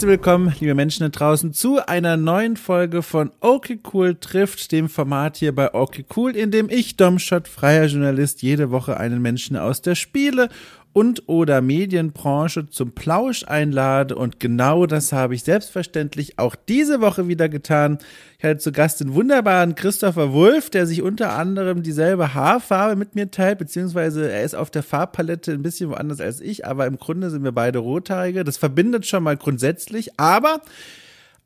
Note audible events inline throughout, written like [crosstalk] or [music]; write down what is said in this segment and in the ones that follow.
Herzlich willkommen, liebe Menschen da draußen, zu einer neuen Folge von Okay Cool trifft, dem Format hier bei Okay Cool, in dem ich, Domschott, freier Journalist, jede Woche einen Menschen aus der Spiele- und oder Medienbranche zum Plausch einlade und genau das habe ich selbstverständlich auch diese Woche wieder getan. Ich hatte zu Gast den wunderbaren Christopher Wulff, der sich unter anderem dieselbe Haarfarbe mit mir teilt, beziehungsweise er ist auf der Farbpalette ein bisschen woanders als ich, aber im Grunde sind wir beide Rothaarige. Das verbindet schon mal grundsätzlich, aber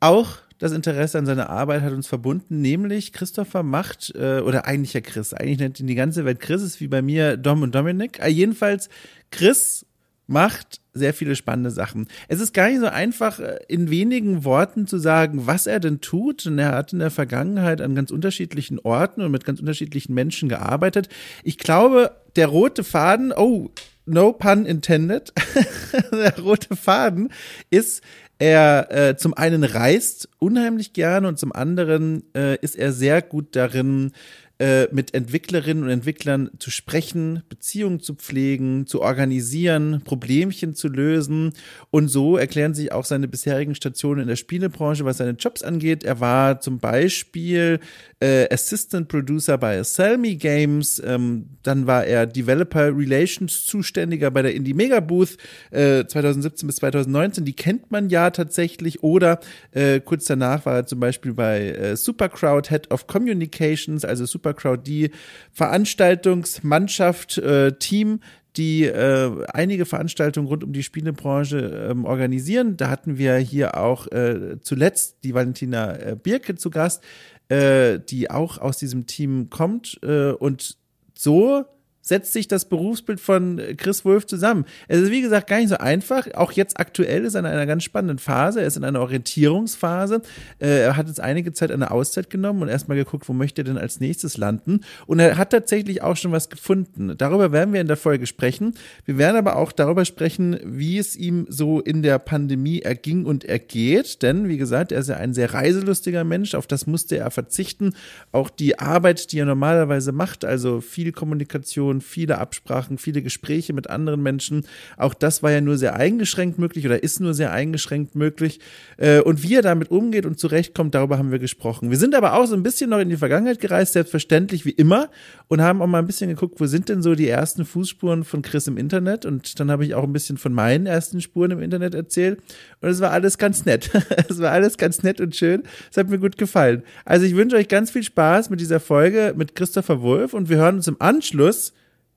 auch das Interesse an seiner Arbeit hat uns verbunden, nämlich Christopher macht, äh, oder eigentlich ja Chris, eigentlich nennt ihn die ganze Welt Chris, ist wie bei mir Dom und Dominik. Äh, jedenfalls, Chris macht sehr viele spannende Sachen. Es ist gar nicht so einfach, äh, in wenigen Worten zu sagen, was er denn tut. Und er hat in der Vergangenheit an ganz unterschiedlichen Orten und mit ganz unterschiedlichen Menschen gearbeitet. Ich glaube, der rote Faden, oh, no pun intended, [laughs] der rote Faden ist, er äh, zum einen reist unheimlich gerne und zum anderen äh, ist er sehr gut darin, äh, mit Entwicklerinnen und Entwicklern zu sprechen, Beziehungen zu pflegen, zu organisieren, Problemchen zu lösen. Und so erklären sich auch seine bisherigen Stationen in der Spielebranche, was seine Jobs angeht. Er war zum Beispiel äh, Assistant Producer bei Selmy Games, ähm, dann war er Developer Relations Zuständiger bei der Indie Mega Booth äh, 2017 bis 2019. Die kennt man ja tatsächlich. Oder äh, kurz danach war er zum Beispiel bei äh, Supercrowd Head of Communications, also Super Supercrowd, die Veranstaltungsmannschaft, äh, Team, die äh, einige Veranstaltungen rund um die Spielebranche ähm, organisieren. Da hatten wir hier auch äh, zuletzt die Valentina äh, Birke zu Gast, äh, die auch aus diesem Team kommt äh, und so setzt sich das Berufsbild von Chris Wolf zusammen? Es ist, wie gesagt, gar nicht so einfach. Auch jetzt aktuell ist er in einer ganz spannenden Phase. Er ist in einer Orientierungsphase. Äh, er hat jetzt einige Zeit eine Auszeit genommen und erstmal geguckt, wo möchte er denn als nächstes landen. Und er hat tatsächlich auch schon was gefunden. Darüber werden wir in der Folge sprechen. Wir werden aber auch darüber sprechen, wie es ihm so in der Pandemie erging und ergeht. Denn, wie gesagt, er ist ja ein sehr reiselustiger Mensch. Auf das musste er verzichten. Auch die Arbeit, die er normalerweise macht, also viel Kommunikation, Kommunikation, viele Absprachen, viele Gespräche mit anderen Menschen. Auch das war ja nur sehr eingeschränkt möglich oder ist nur sehr eingeschränkt möglich. Äh, und wie er damit umgeht und zurechtkommt, darüber haben wir gesprochen. Wir sind aber auch so ein bisschen noch in die Vergangenheit gereist, selbstverständlich wie immer, und haben auch mal ein bisschen geguckt, wo sind denn so die ersten Fußspuren von Chris im Internet? Und dann habe ich auch ein bisschen von meinen ersten Spuren im Internet erzählt. Und es war alles ganz nett. [laughs] Es war alles ganz nett und schön. Es hat mir gut gefallen. Also ich wünsche euch ganz viel Spaß mit dieser Folge mit Christopher Wolf und wir hören uns im Anschluss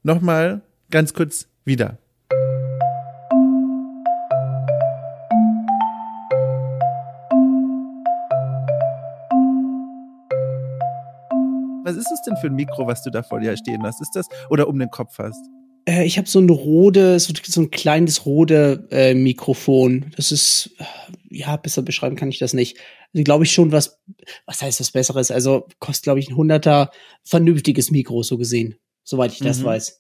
nochmal ganz kurz wieder. Was ist es denn für ein Mikro, was du da vor dir stehen hast? Ist das oder um den Kopf hast? Äh, ich habe so ein Rode, so, so ein kleines Rode-Mikrofon. Äh, das ist, äh, ja, besser beschreiben kann ich das nicht. Also, glaube ich schon was, was heißt was Besseres? Also kostet, glaube ich, ein Hunderter vernünftiges Mikro, so gesehen soweit ich das mhm. weiß.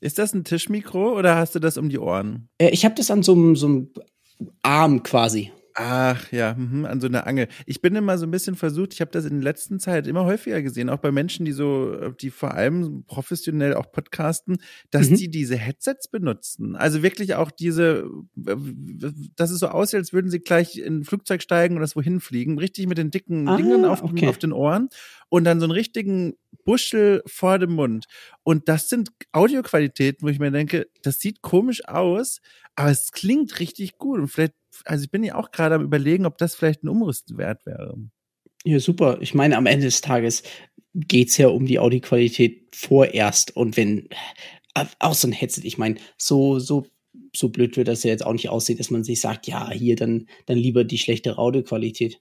Ist das ein Tischmikro oder hast du das um die Ohren? Äh, ich habe das an so einem Arm quasi. Ach ja, mhm, an so einer Angel. Ich bin immer so ein bisschen versucht, ich habe das in der letzten Zeit immer häufiger gesehen, auch bei Menschen, die so, äh, die vor allem professionell auch podcasten, dass mhm. die diese Headsets benutzen. Also wirklich auch diese, äh, dass es so aussieht, als würden sie gleich in ein Flugzeug steigen oder das wohin fliegen, richtig mit den dicken ah, Dingen auf, okay. auf den Ohren und dann so einen richtigen Buschel vor dem Mund. Und das sind Audioqualitäten, wo ich mir denke, das sieht komisch aus, aber es klingt richtig gut. Und vielleicht also ich bin ja auch gerade am überlegen, ob das vielleicht ein Umriss wert wäre. Ja, super. Ich meine, am Ende des Tages geht es ja um die Audi-Qualität vorerst. Und wenn, äh, auch so ein Headset, ich meine, so, so, so blöd wird das ja jetzt auch nicht aussehen, dass man sich sagt, ja, hier, dann, dann lieber die schlechtere Audi-Qualität.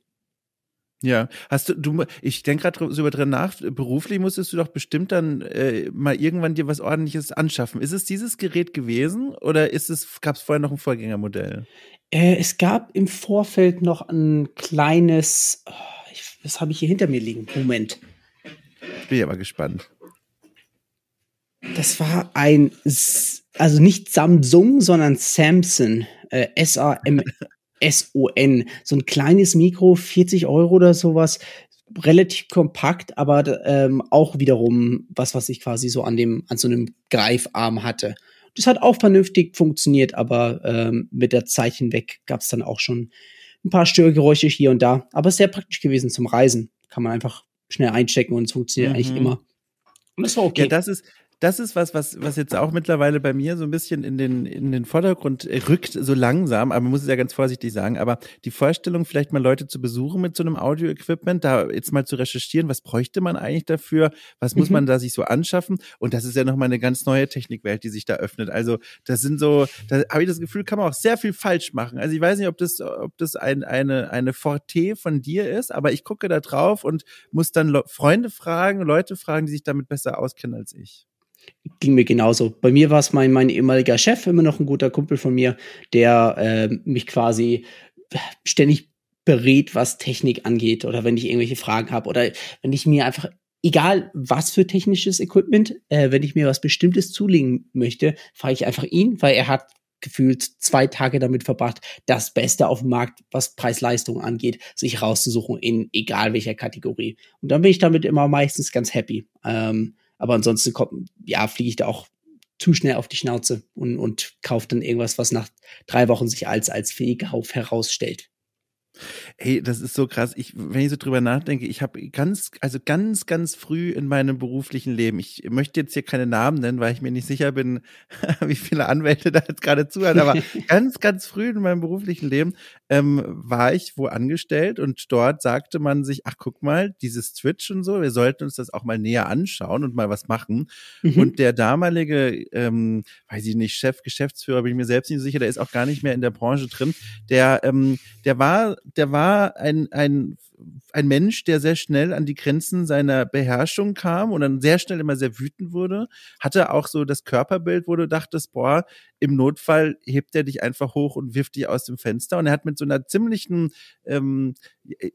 Ja, hast du, du ich denke gerade so über drin nach, beruflich musstest du doch bestimmt dann äh, mal irgendwann dir was ordentliches anschaffen. Ist es dieses Gerät gewesen oder ist es, gab es vorher noch ein Vorgängermodell? Äh, es gab im Vorfeld noch ein kleines. Oh, was habe ich hier hinter mir liegen? Moment. Bin ich aber gespannt. Das war ein, also nicht Samsung, sondern Samson. Äh, S-A-M-S-O-N. [laughs] So ein kleines Mikro, 40 Euro oder sowas. Relativ kompakt, aber ähm, auch wiederum was, was ich quasi so an dem, an so einem Greifarm hatte. Das hat auch vernünftig funktioniert, aber ähm, mit der Zeit hinweg gab es dann auch schon ein paar Störgeräusche hier und da. Aber sehr praktisch gewesen zum Reisen. Kann man einfach schnell einchecken und es funktioniert mhm. eigentlich immer. Und das war okay. Ja, das ist, das ist was, was, was jetzt auch mittlerweile bei mir so ein bisschen in den, in den Vordergrund äh, rückt, so langsam, aber man muss es ja ganz vorsichtig sagen, aber die Vorstellung, vielleicht mal Leute zu besuchen mit so einem Audio-Equipment, da jetzt mal zu recherchieren, was bräuchte man eigentlich dafür, was muss mhm. man da sich so anschaffen und das ist ja nochmal eine ganz neue Technikwelt, die sich da öffnet. Also das sind so, da habe ich das Gefühl, kann man auch sehr viel falsch machen. Also ich weiß nicht, ob das, ob das ein, eine, eine Forte von dir ist, aber ich gucke da drauf und muss dann Le Freunde fragen, Leute fragen, die sich damit besser auskennen als ich ging mir genauso. Bei mir war es mein, mein ehemaliger Chef, immer noch ein guter Kumpel von mir, der äh, mich quasi äh, ständig berät, was Technik angeht oder wenn ich irgendwelche Fragen habe oder wenn ich mir einfach egal was für technisches Equipment, äh, wenn ich mir was Bestimmtes zulegen möchte, frage ich einfach ihn, weil er hat gefühlt zwei Tage damit verbracht, das Beste auf dem Markt, was Preis-Leistung angeht, sich rauszusuchen in egal welcher Kategorie. Und dann bin ich damit immer meistens ganz happy. Ähm, aber ansonsten kommt, ja, fliege ich da auch zu schnell auf die Schnauze und, und kaufe dann irgendwas, was nach drei Wochen sich als, als Fähigehauf herausstellt. Hey, das ist so krass. Ich, wenn ich so drüber nachdenke, ich habe ganz, also ganz, ganz früh in meinem beruflichen Leben, ich möchte jetzt hier keine Namen nennen, weil ich mir nicht sicher bin, [laughs] wie viele Anwälte da jetzt gerade zuhören, aber [laughs] ganz, ganz früh in meinem beruflichen Leben ähm, war ich wo angestellt und dort sagte man sich, ach guck mal, dieses Twitch und so, wir sollten uns das auch mal näher anschauen und mal was machen. Mhm. Und der damalige, ähm, weiß ich nicht, Chef, Geschäftsführer, bin ich mir selbst nicht sicher, der ist auch gar nicht mehr in der Branche drin, der, ähm, der war der war ein, ein ein Mensch, der sehr schnell an die Grenzen seiner Beherrschung kam und dann sehr schnell immer sehr wütend wurde, hatte auch so das Körperbild, wo du dachtest, boah, im Notfall hebt er dich einfach hoch und wirft dich aus dem Fenster. Und er hat mit so einer ziemlichen, ähm,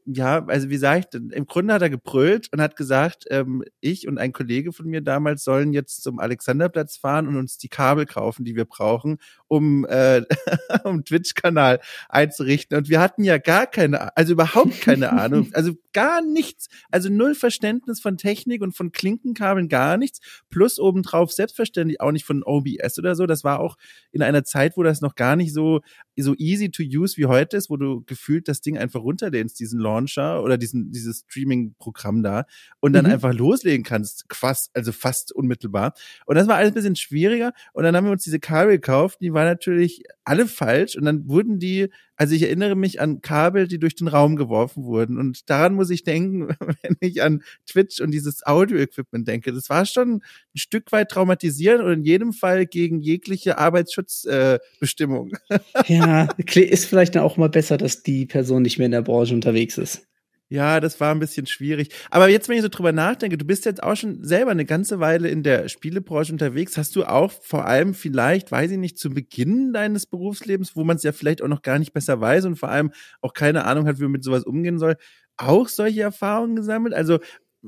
ja, also wie sage ich denn, im Grunde hat er gebrüllt und hat gesagt, ähm, ich und ein Kollege von mir damals sollen jetzt zum Alexanderplatz fahren und uns die Kabel kaufen, die wir brauchen, um, äh, [laughs] um Twitch-Kanal einzurichten. Und wir hatten ja gar keine, also überhaupt keine Ahnung. [laughs] Ahnung. Also gar nichts. Also null Verständnis von Technik und von Klinkenkabeln, gar nichts. Plus obendrauf selbstverständlich auch nicht von OBS oder so. Das war auch in einer Zeit, wo das noch gar nicht so, so easy to use wie heute ist, wo du gefühlt das Ding einfach runterlehnst, diesen Launcher oder diesen, dieses Streaming-Programm da und dann mhm. einfach loslegen kannst, quasi, also fast unmittelbar. Und das war alles ein bisschen schwieriger. Und dann haben wir uns diese Kabel gekauft, die waren natürlich alle falsch und dann wurden die, also ich erinnere mich an Kabel, die durch den Raum geworfen wurden. Und daran muss ich denken, [laughs] wenn ich an Twitch und dieses Audio-Equipment denke. Das war schon ein Stück weit traumatisierend und in jedem Fall gegen jegliche Arbeitsschutzbestimmung. Äh, ja ja, ist vielleicht dann auch mal besser, dass die Person nicht mehr in der Branche unterwegs ist. Ja, das war ein bisschen schwierig. Aber jetzt, wenn ich so drüber nachdenke, du bist jetzt auch schon selber eine ganze Weile in der Spielebranche unterwegs. Hast du auch vor allem vielleicht, weiß ich nicht, zu Beginn deines Berufslebens, wo man es ja vielleicht auch noch gar nicht besser weiß und vor allem auch keine Ahnung hat, wie man mit sowas umgehen soll, auch solche Erfahrungen gesammelt? Also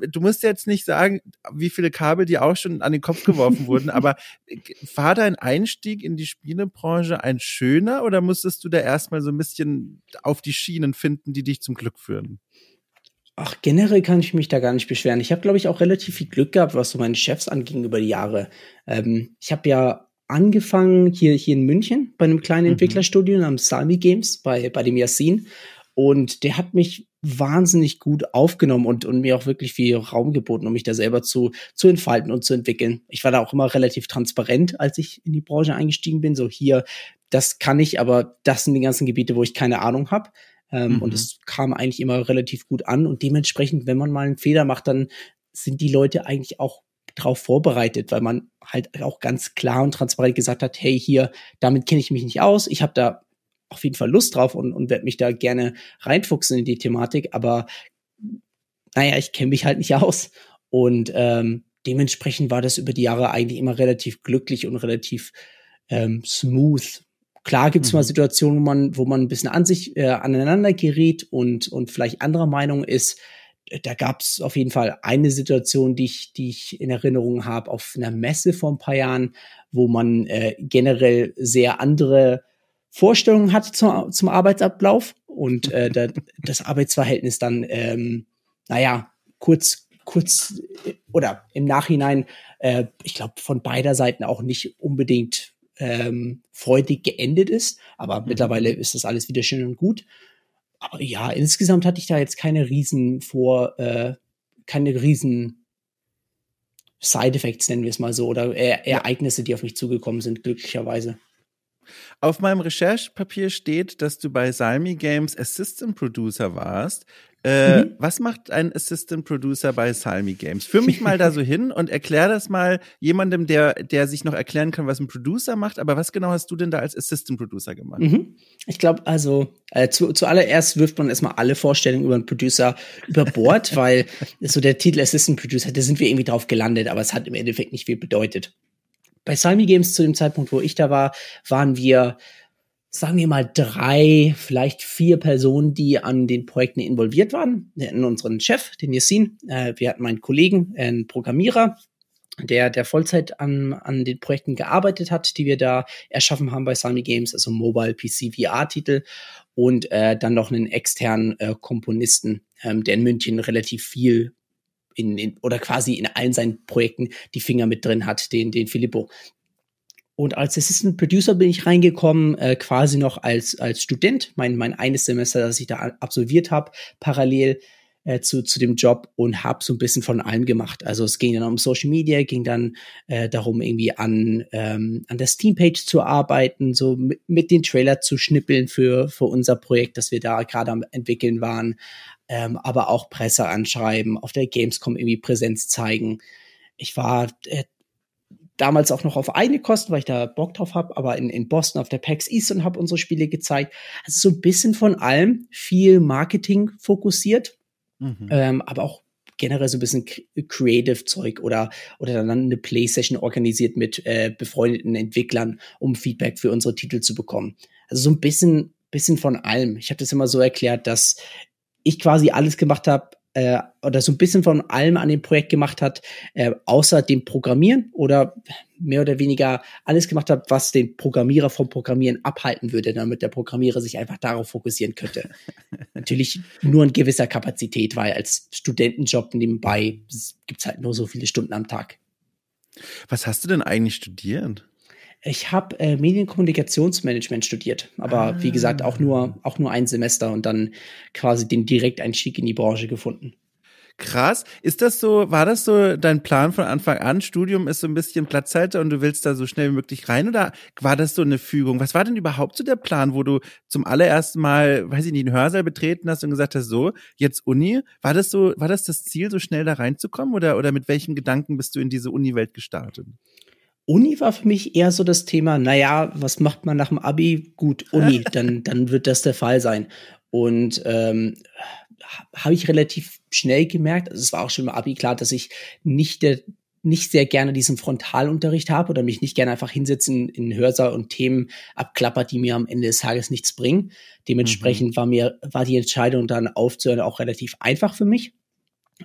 du musst jetzt nicht sagen, wie viele Kabel dir auch schon an den Kopf geworfen [laughs] wurden, aber äh, war dein Einstieg in die Spielebranche ein schöner oder musstest du da erstmal so ein bisschen auf die Schienen finden, die dich zum Glück führen? Ach, generell kann ich mich da gar nicht beschweren. Ich habe, glaube ich, auch relativ viel Glück gehabt, was so meine Chefs anging über die Jahre. Ähm, ich habe ja angefangen hier, hier in München bei einem kleinen mhm. Entwicklerstudio namens Sami Games bei, bei dem Yassin. Und der hat mich wahnsinnig gut aufgenommen und, und mir auch wirklich viel Raum geboten, um mich da selber zu, zu entfalten und zu entwickeln. Ich war da auch immer relativ transparent, als ich in die Branche eingestiegen bin. So hier, das kann ich, aber das sind die ganzen Gebiete, wo ich keine Ahnung habe. Ähm, mhm. Und es kam eigentlich immer relativ gut an. Und dementsprechend, wenn man mal einen Fehler macht, dann sind die Leute eigentlich auch drauf vorbereitet, weil man halt auch ganz klar und transparent gesagt hat, hey, hier, damit kenne ich mich nicht aus, ich habe da auf jeden Fall Lust drauf und, und werde mich da gerne reinfuchsen in die Thematik, aber naja, ich kenne mich halt nicht aus. Und ähm, dementsprechend war das über die Jahre eigentlich immer relativ glücklich und relativ ähm, smooth. Klar gibt's mhm. mal Situationen, wo man, wo man ein bisschen an sich äh, aneinander gerät und, und vielleicht anderer Meinung ist. Da gab's auf jeden Fall eine Situation, die ich, die ich in Erinnerung habe, auf einer Messe vor ein paar Jahren, wo man äh, generell sehr andere Vorstellungen hatte zum, zum Arbeitsablauf und äh, da, das Arbeitsverhältnis dann, ähm, naja, kurz, kurz äh, oder im Nachhinein, äh, ich glaube, von beider Seiten auch nicht unbedingt ähm, freudig geendet ist. Aber mhm. mittlerweile ist das alles wieder schön und gut. Aber ja, insgesamt hatte ich da jetzt keine Riesen vor, äh, keine Riesen Side Effects, nennen wir es mal so, oder e Ereignisse, die auf mich zugekommen sind, glücklicherweise. Auf meinem Recherchepapier steht, dass du bei Salmi Games Assistant Producer warst. Äh, mhm. Was macht ein Assistant Producer bei Salmi Games? Führ mich mal da so hin und erklär das mal jemandem, der, der sich noch erklären kann, was ein Producer macht. Aber was genau hast du denn da als Assistant Producer gemacht? Mhm. Ich glaube, also äh, zu, zuallererst wirft man erstmal alle Vorstellungen über einen Producer über Bord, [laughs] weil so der Titel Assistant Producer, da sind wir irgendwie drauf gelandet, aber es hat im Endeffekt nicht viel bedeutet. Bei Salmi Games zu dem Zeitpunkt, wo ich da war, waren wir, sagen wir mal, drei, vielleicht vier Personen, die an den Projekten involviert waren. Wir hatten unseren Chef, den Yassin, äh, wir hatten meinen Kollegen, äh, einen Programmierer, der, der Vollzeit an, an den Projekten gearbeitet hat, die wir da erschaffen haben bei Salmi Games, also Mobile, PC, VR-Titel und äh, dann noch einen externen äh, Komponisten, ähm, der in München relativ viel in, in, oder quasi in allen seinen Projekten die Finger mit drin hat, den, den Filippo. Und als Assistant Producer bin ich reingekommen, äh, quasi noch als, als Student, mein, mein eines Semester, das ich da absolviert habe, parallel äh, zu, zu dem Job und habe so ein bisschen von allem gemacht. Also es ging dann um Social Media, ging dann äh, darum, irgendwie an, ähm, an der Steam-Page zu arbeiten, so mit, mit den Trailer zu schnippeln für, für unser Projekt, das wir da gerade am entwickeln waren ähm, aber auch Presse anschreiben, auf der Gamescom irgendwie Präsenz zeigen. Ich war äh, damals auch noch auf eigene Kosten, weil ich da Bock drauf habe, aber in, in Boston auf der PAX East und habe unsere Spiele gezeigt. Also so ein bisschen von allem, viel Marketing fokussiert, mhm. ähm, aber auch generell so ein bisschen creative Zeug oder oder dann eine Playstation organisiert mit äh, befreundeten Entwicklern, um Feedback für unsere Titel zu bekommen. Also so ein bisschen bisschen von allem. Ich habe das immer so erklärt, dass ich quasi alles gemacht habe äh, oder so ein bisschen von allem an dem Projekt gemacht hat, äh, außer dem Programmieren oder mehr oder weniger alles gemacht habe, was den Programmierer vom Programmieren abhalten würde, damit der Programmierer sich einfach darauf fokussieren könnte. [laughs] Natürlich nur in gewisser Kapazität, weil als Studentenjob nebenbei gibt's halt nur so viele Stunden am Tag. Was hast du denn eigentlich studiert? Ich habe äh, Medienkommunikationsmanagement studiert, aber ah. wie gesagt auch nur auch nur ein Semester und dann quasi den Direkteinstieg in die Branche gefunden. Krass, ist das so? War das so dein Plan von Anfang an? Studium ist so ein bisschen Platzhalter und du willst da so schnell wie möglich rein oder war das so eine Fügung? Was war denn überhaupt so der Plan, wo du zum allerersten Mal, weiß ich nicht, den Hörsaal betreten hast und gesagt hast, so jetzt Uni? War das so? War das das Ziel, so schnell da reinzukommen oder oder mit welchen Gedanken bist du in diese Uni-Welt gestartet? Uni war für mich eher so das Thema, naja, was macht man nach dem Abi? Gut, Uni, [laughs] dann, dann wird das der Fall sein. Und ähm, habe ich relativ schnell gemerkt, also es war auch schon im Abi klar, dass ich nicht der nicht sehr gerne diesen Frontalunterricht habe oder mich nicht gerne einfach hinsetzen in Hörsaal und Themen abklappert, die mir am Ende des Tages nichts bringen. Mhm. Dementsprechend mhm. war mir, war die Entscheidung dann aufzuhören auch relativ einfach für mich.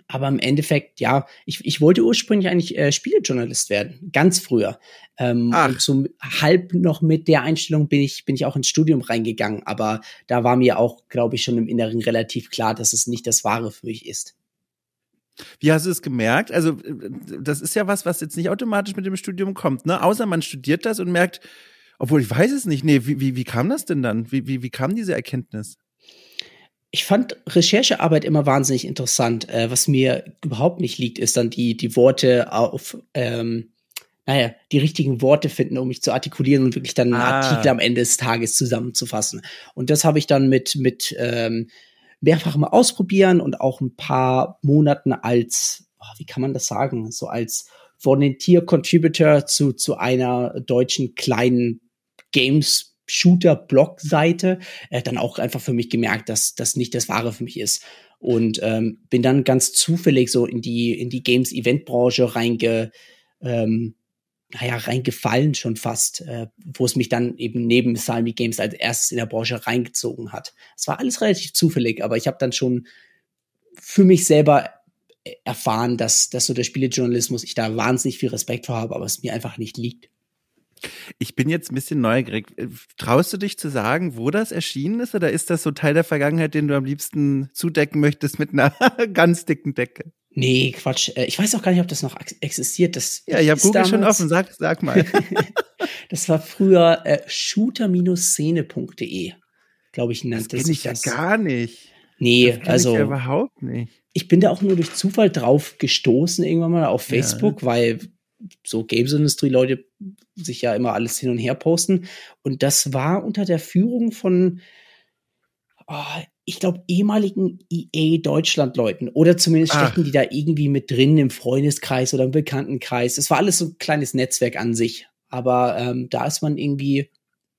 Aber im Endeffekt, ja, ich, ich wollte ursprünglich eigentlich äh, Spielejournalist werden, ganz früher. Ähm, und so halb noch mit der Einstellung bin ich, bin ich auch ins Studium reingegangen. Aber da war mir auch, glaube ich, schon im Inneren relativ klar, dass es nicht das Wahre für mich ist. Wie hast du es gemerkt? Also, äh, das ist ja was, was jetzt nicht automatisch mit dem Studium kommt, ne? Außer man studiert das und merkt, obwohl ich weiß es nicht, nee, wie, wie, wie kam das denn dann? Wie, wie, wie kam diese Erkenntnis? ich fand Recherchearbeit immer wahnsinnig interessant. Äh, was mir überhaupt nicht liegt, ist dann die, die Worte auf, ähm, naja, die richtigen Worte finden, um mich zu artikulieren und wirklich dann einen ah. Artikel am Ende des Tages zusammenzufassen. Und das habe ich dann mit, mit ähm, mehrfach mal ausprobieren und auch ein paar Monaten als, oh, wie kann man das sagen, so als Volunteer Contributor zu, zu einer deutschen kleinen Games Shooter-Blog-Seite äh, dann auch einfach für mich gemerkt, dass das nicht das Wahre für mich ist. Und ähm, bin dann ganz zufällig so in die, in die Games-Event-Branche reinge, ähm, naja, reingefallen schon fast, äh, wo es mich dann eben neben Salmi Games als erstes in der Branche reingezogen hat. Es war alles relativ zufällig, aber ich habe dann schon für mich selber äh, erfahren, dass, dass so der Spielejournalismus, ich da wahnsinnig viel Respekt vor habe, aber es mir einfach nicht liegt. Ich bin jetzt ein bisschen neugierig. Äh, traust du dich zu sagen, wo das erschienen ist? Oder ist das so Teil der Vergangenheit, den du am liebsten zudecken möchtest mit einer [laughs] ganz dicken Decke? Nee, Quatsch. Äh, ich weiß auch gar nicht, ob das noch existiert. Das ja, ich habe Google damals, schon offen. Sag, sag mal. [laughs] das war früher äh, shooter-szene.de, glaube ich, nannte das. Das kenne ich ja gar nicht. Nee, also. Ich ja also überhaupt nicht. Ich bin da auch nur durch Zufall drauf gestoßen irgendwann mal auf Facebook, ja. weil so Games-Industrie-Leute sich ja immer alles hin und her posten. Und das war unter der Führung von, oh, ich glaube, ehemaligen EA Deutschland-Leuten. Oder zumindest ah. steckten die da irgendwie mit drin im Freundeskreis oder im Bekanntenkreis. Es war alles so ein kleines Netzwerk an sich. Aber ähm, da ist man irgendwie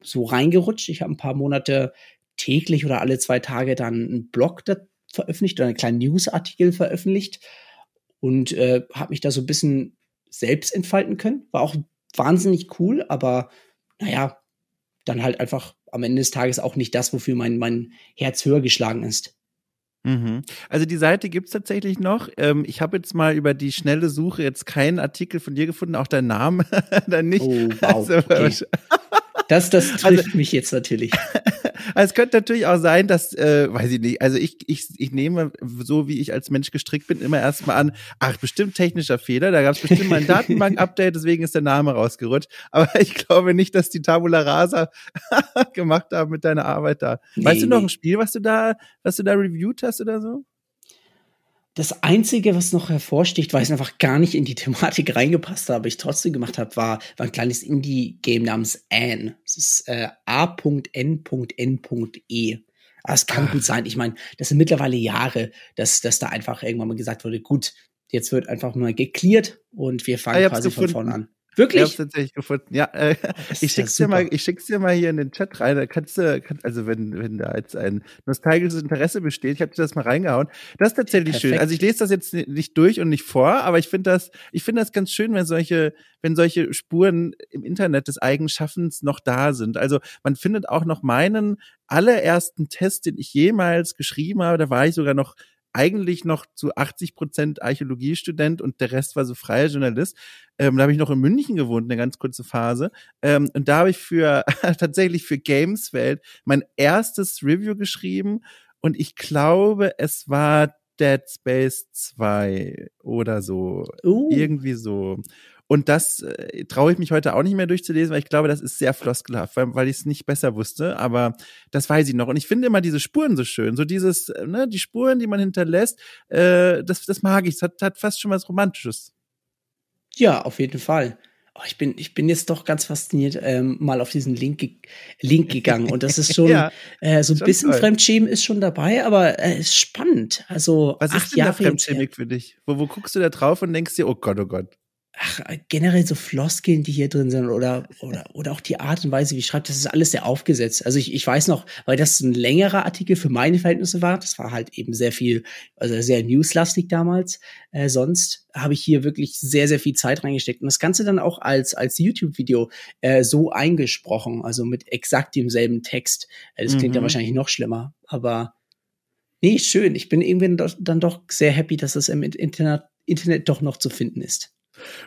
so reingerutscht. Ich habe ein paar Monate täglich oder alle zwei Tage dann einen Blog veröffentlicht oder einen kleinen Newsartikel veröffentlicht und äh, habe mich da so ein bisschen selbst entfalten können. War auch wahnsinnig cool, aber naja, dann halt einfach am Ende des Tages auch nicht das, wofür mein, mein Herz höher geschlagen ist. Mhm. Also die Seite gibt es tatsächlich noch. Ähm, ich habe jetzt mal über die schnelle Suche jetzt keinen Artikel von dir gefunden, auch dein Name [laughs] dann nicht. Oh, wow. Also, okay. [laughs] das, das trifft also, mich jetzt natürlich. [laughs] Also, es könnte natürlich auch sein, dass, äh, weiß ich nicht, also ich, ich, ich nehme, so wie ich als Mensch gestrickt bin, immer erstmal an, ach, bestimmt technischer Fehler, da gab es bestimmt mal ein [laughs] Datenbank-Update, deswegen ist der Name rausgerutscht. Aber [laughs] ich glaube nicht, dass die Tabula Rasa [laughs] gemacht haben mit deiner Arbeit da. Nee, weißt du noch ein Spiel, was du da, was du da reviewt hast oder so? Das Einzige, was noch hervorsticht, weil es einfach gar nicht in die Thematik reingepasst habe, aber ich trotzdem gemacht habe, war, war ein kleines Indie-Game namens Anne. Das ist äh, A.N.N.E. Aber ah, es kann Ach. gut sein. Ich meine, das sind mittlerweile Jahre, dass, dass da einfach irgendwann mal gesagt wurde, gut, jetzt wird einfach mal geklärt und wir fangen ah, quasi gefunden. von vorne an. Wirklich? Ich hab's tatsächlich gefunden. Ja, äh, ich schick's ja dir mal, ich schick's dir mal hier in den Chat rein. Da kannst du, kannst, also wenn, wenn da jetzt ein nostalgisches Interesse besteht, ich habe dir das mal reingehauen. Das ist tatsächlich Perfekt. schön. Also ich lese das jetzt nicht durch und nicht vor, aber ich finde das, ich finde das ganz schön, wenn solche, wenn solche Spuren im Internet des Eigenschaffens noch da sind. Also man findet auch noch meinen allerersten Test, den ich jemals geschrieben habe. Da war ich sogar noch eigentlich noch zu 80 Prozent Archäologiestudent und der Rest war so freier Journalist. Ähm, da habe ich noch in München gewohnt, eine ganz kurze Phase. Ähm, und da habe ich für [laughs] tatsächlich für Gameswelt mein erstes Review geschrieben. Und ich glaube, es war Dead Space 2 oder so. Uh. Irgendwie so. Und das äh, traue ich mich heute auch nicht mehr durchzulesen, weil ich glaube, das ist sehr floskelhaft, weil, weil ich es nicht besser wusste. Aber das weiß ich noch. Und ich finde immer diese Spuren so schön. So dieses, äh, ne, die Spuren, die man hinterlässt, äh, das, das mag ich. Das hat, hat fast schon was Romantisches. Ja, auf jeden Fall. Oh, ich, bin, ich bin jetzt doch ganz fasziniert ähm, mal auf diesen Link, ge Link gegangen. Und das ist [laughs] schon ja, äh, so ein bisschen toll. Fremdschämen ist schon dabei, aber es äh, ist spannend. Also, Was ist denn Jahre da Fremdschämig für dich? Wo, wo guckst du da drauf und denkst dir, oh Gott, oh Gott? ach, äh, generell so Floskeln, die hier drin sind oder, oder, oder auch die Art und Weise, wie ich schreibe, das ist alles sehr aufgesetzt. Also ich, ich weiß noch, weil das ein längerer Artikel für meine Verhältnisse war, das war halt eben sehr viel, also sehr newslastig damals, äh, sonst habe ich hier wirklich sehr, sehr viel Zeit reingesteckt und das Ganze dann auch als, als YouTube-Video äh, so eingesprochen, also mit exakt demselben Text. Äh, das klingt mhm. ja wahrscheinlich noch schlimmer, aber nee, schön. Ich bin irgendwie dann doch sehr happy, dass das im Internet, Internet doch noch zu finden ist.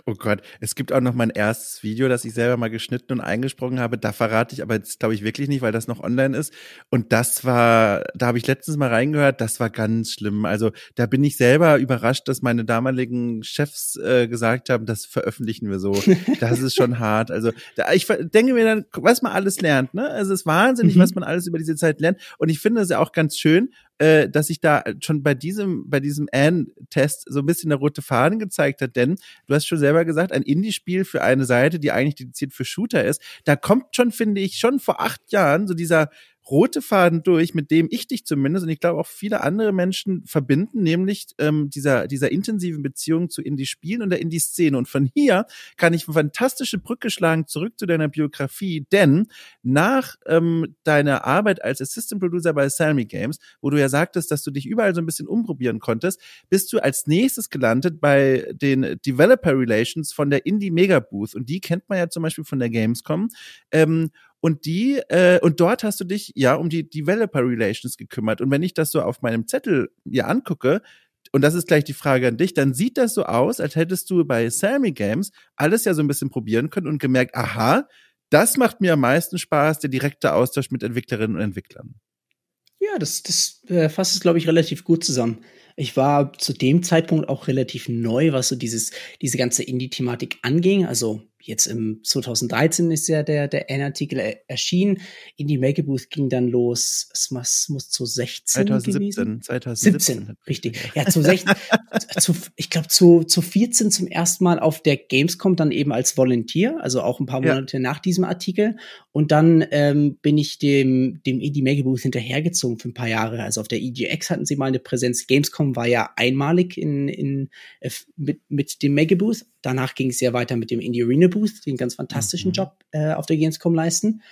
Oh Gott, es gibt auch noch mein erstes Video, das ich selber mal geschnitten und eingesprochen habe. Da verrate ich aber jetzt, glaube ich, wirklich nicht, weil das noch online ist. Und das war, da habe ich letztens mal reingehört, das war ganz schlimm. Also da bin ich selber überrascht, dass meine damaligen Chefs äh, gesagt haben, das veröffentlichen wir so. [laughs] Das ist schon hart. Also da, ich denke mir dann, was man alles lernt. Ne? Also es ist wahnsinnig, mhm. was man alles über diese Zeit lernt. Und ich finde es ja auch ganz schön, äh, dass sich da schon bei diesem, bei diesem Anne-Test so ein bisschen der rote Faden gezeigt hat, denn du hast schon selber gesagt, ein Indie-Spiel für eine Seite, die eigentlich dediziert für Shooter ist, da kommt schon, finde ich, schon vor acht Jahren so dieser rote Faden durch, mit dem ich dich zumindest und ich glaube auch viele andere Menschen verbinden, nämlich ähm, dieser, dieser intensiven Beziehung zu Indie-Spielen und der Indie-Szene. Und von hier kann ich eine fantastische Brücke schlagen zurück zu deiner Biografie, denn nach ähm, deiner Arbeit als Assistant Producer bei Salmi Games, wo du ja sagtest, dass du dich überall so ein bisschen umprobieren konntest, bist du als nächstes gelandet bei den Developer Relations von der Indie Mega Booth. Und die kennt man ja zum Beispiel von der Gamescom. Ähm, und die, äh, und dort hast du dich ja um die Developer Relations gekümmert. Und wenn ich das so auf meinem Zettel mir angucke, und das ist gleich die Frage an dich, dann sieht das so aus, als hättest du bei Sammy Games alles ja so ein bisschen probieren können und gemerkt, aha, das macht mir am meisten Spaß, der direkte Austausch mit Entwicklerinnen und Entwicklern. Ja, das, das äh, fasst es, glaube ich, relativ gut zusammen. Ich war zu dem Zeitpunkt auch relativ neu, was so dieses, diese ganze Indie-Thematik anging. Also jetzt im 2013 ist ja der, der N-Artikel erschienen. Indie Maker Booth ging dann los. Es muss, zu 16 2017, gewesen. 2017. richtig. Ja, zu 16, [laughs] zu, ich glaube zu, zu 14 zum ersten Mal auf der Gamescom dann eben als Volunteer, also auch ein paar Monate ja. nach diesem Artikel. Und dann ähm, bin ich dem, dem Indie Maker Booth hinterhergezogen für ein paar Jahre. Also auf der EGX hatten sie mal eine Präsenz. Gamescom Telekom war ja einmalig in, in, äh, mit, mit dem Mega Booth. Danach ging es ja weiter mit dem Indie Arena Booth, die einen ganz fantastischen mhm. Job äh, auf der Gamescom leisten.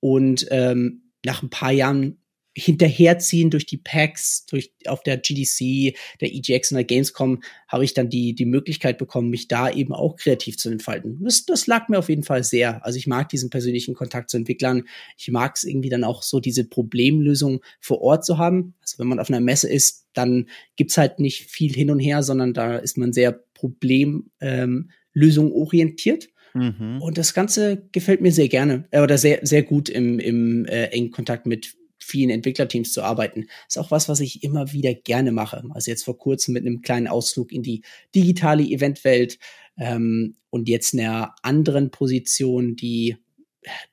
Und ähm, nach ein paar Jahren hinterherziehen durch die Packs, durch auf der GDC, der EGX und der Gamescom habe ich dann die die Möglichkeit bekommen, mich da eben auch kreativ zu entfalten. Das, das lag mir auf jeden Fall sehr. Also ich mag diesen persönlichen Kontakt zu Entwicklern. Ich mag es irgendwie dann auch so diese Problemlösung vor Ort zu haben. Also wenn man auf einer Messe ist, dann gibt's halt nicht viel hin und her, sondern da ist man sehr Problemlösung ähm, orientiert. Mhm. Und das Ganze gefällt mir sehr gerne, äh, oder sehr, sehr gut im, im äh, engen Kontakt mit vielen Entwicklerteams zu arbeiten. Ist auch was, was ich immer wieder gerne mache. Also jetzt vor kurzem mit einem kleinen Ausflug in die digitale Eventwelt ähm, und jetzt einer anderen Position, die,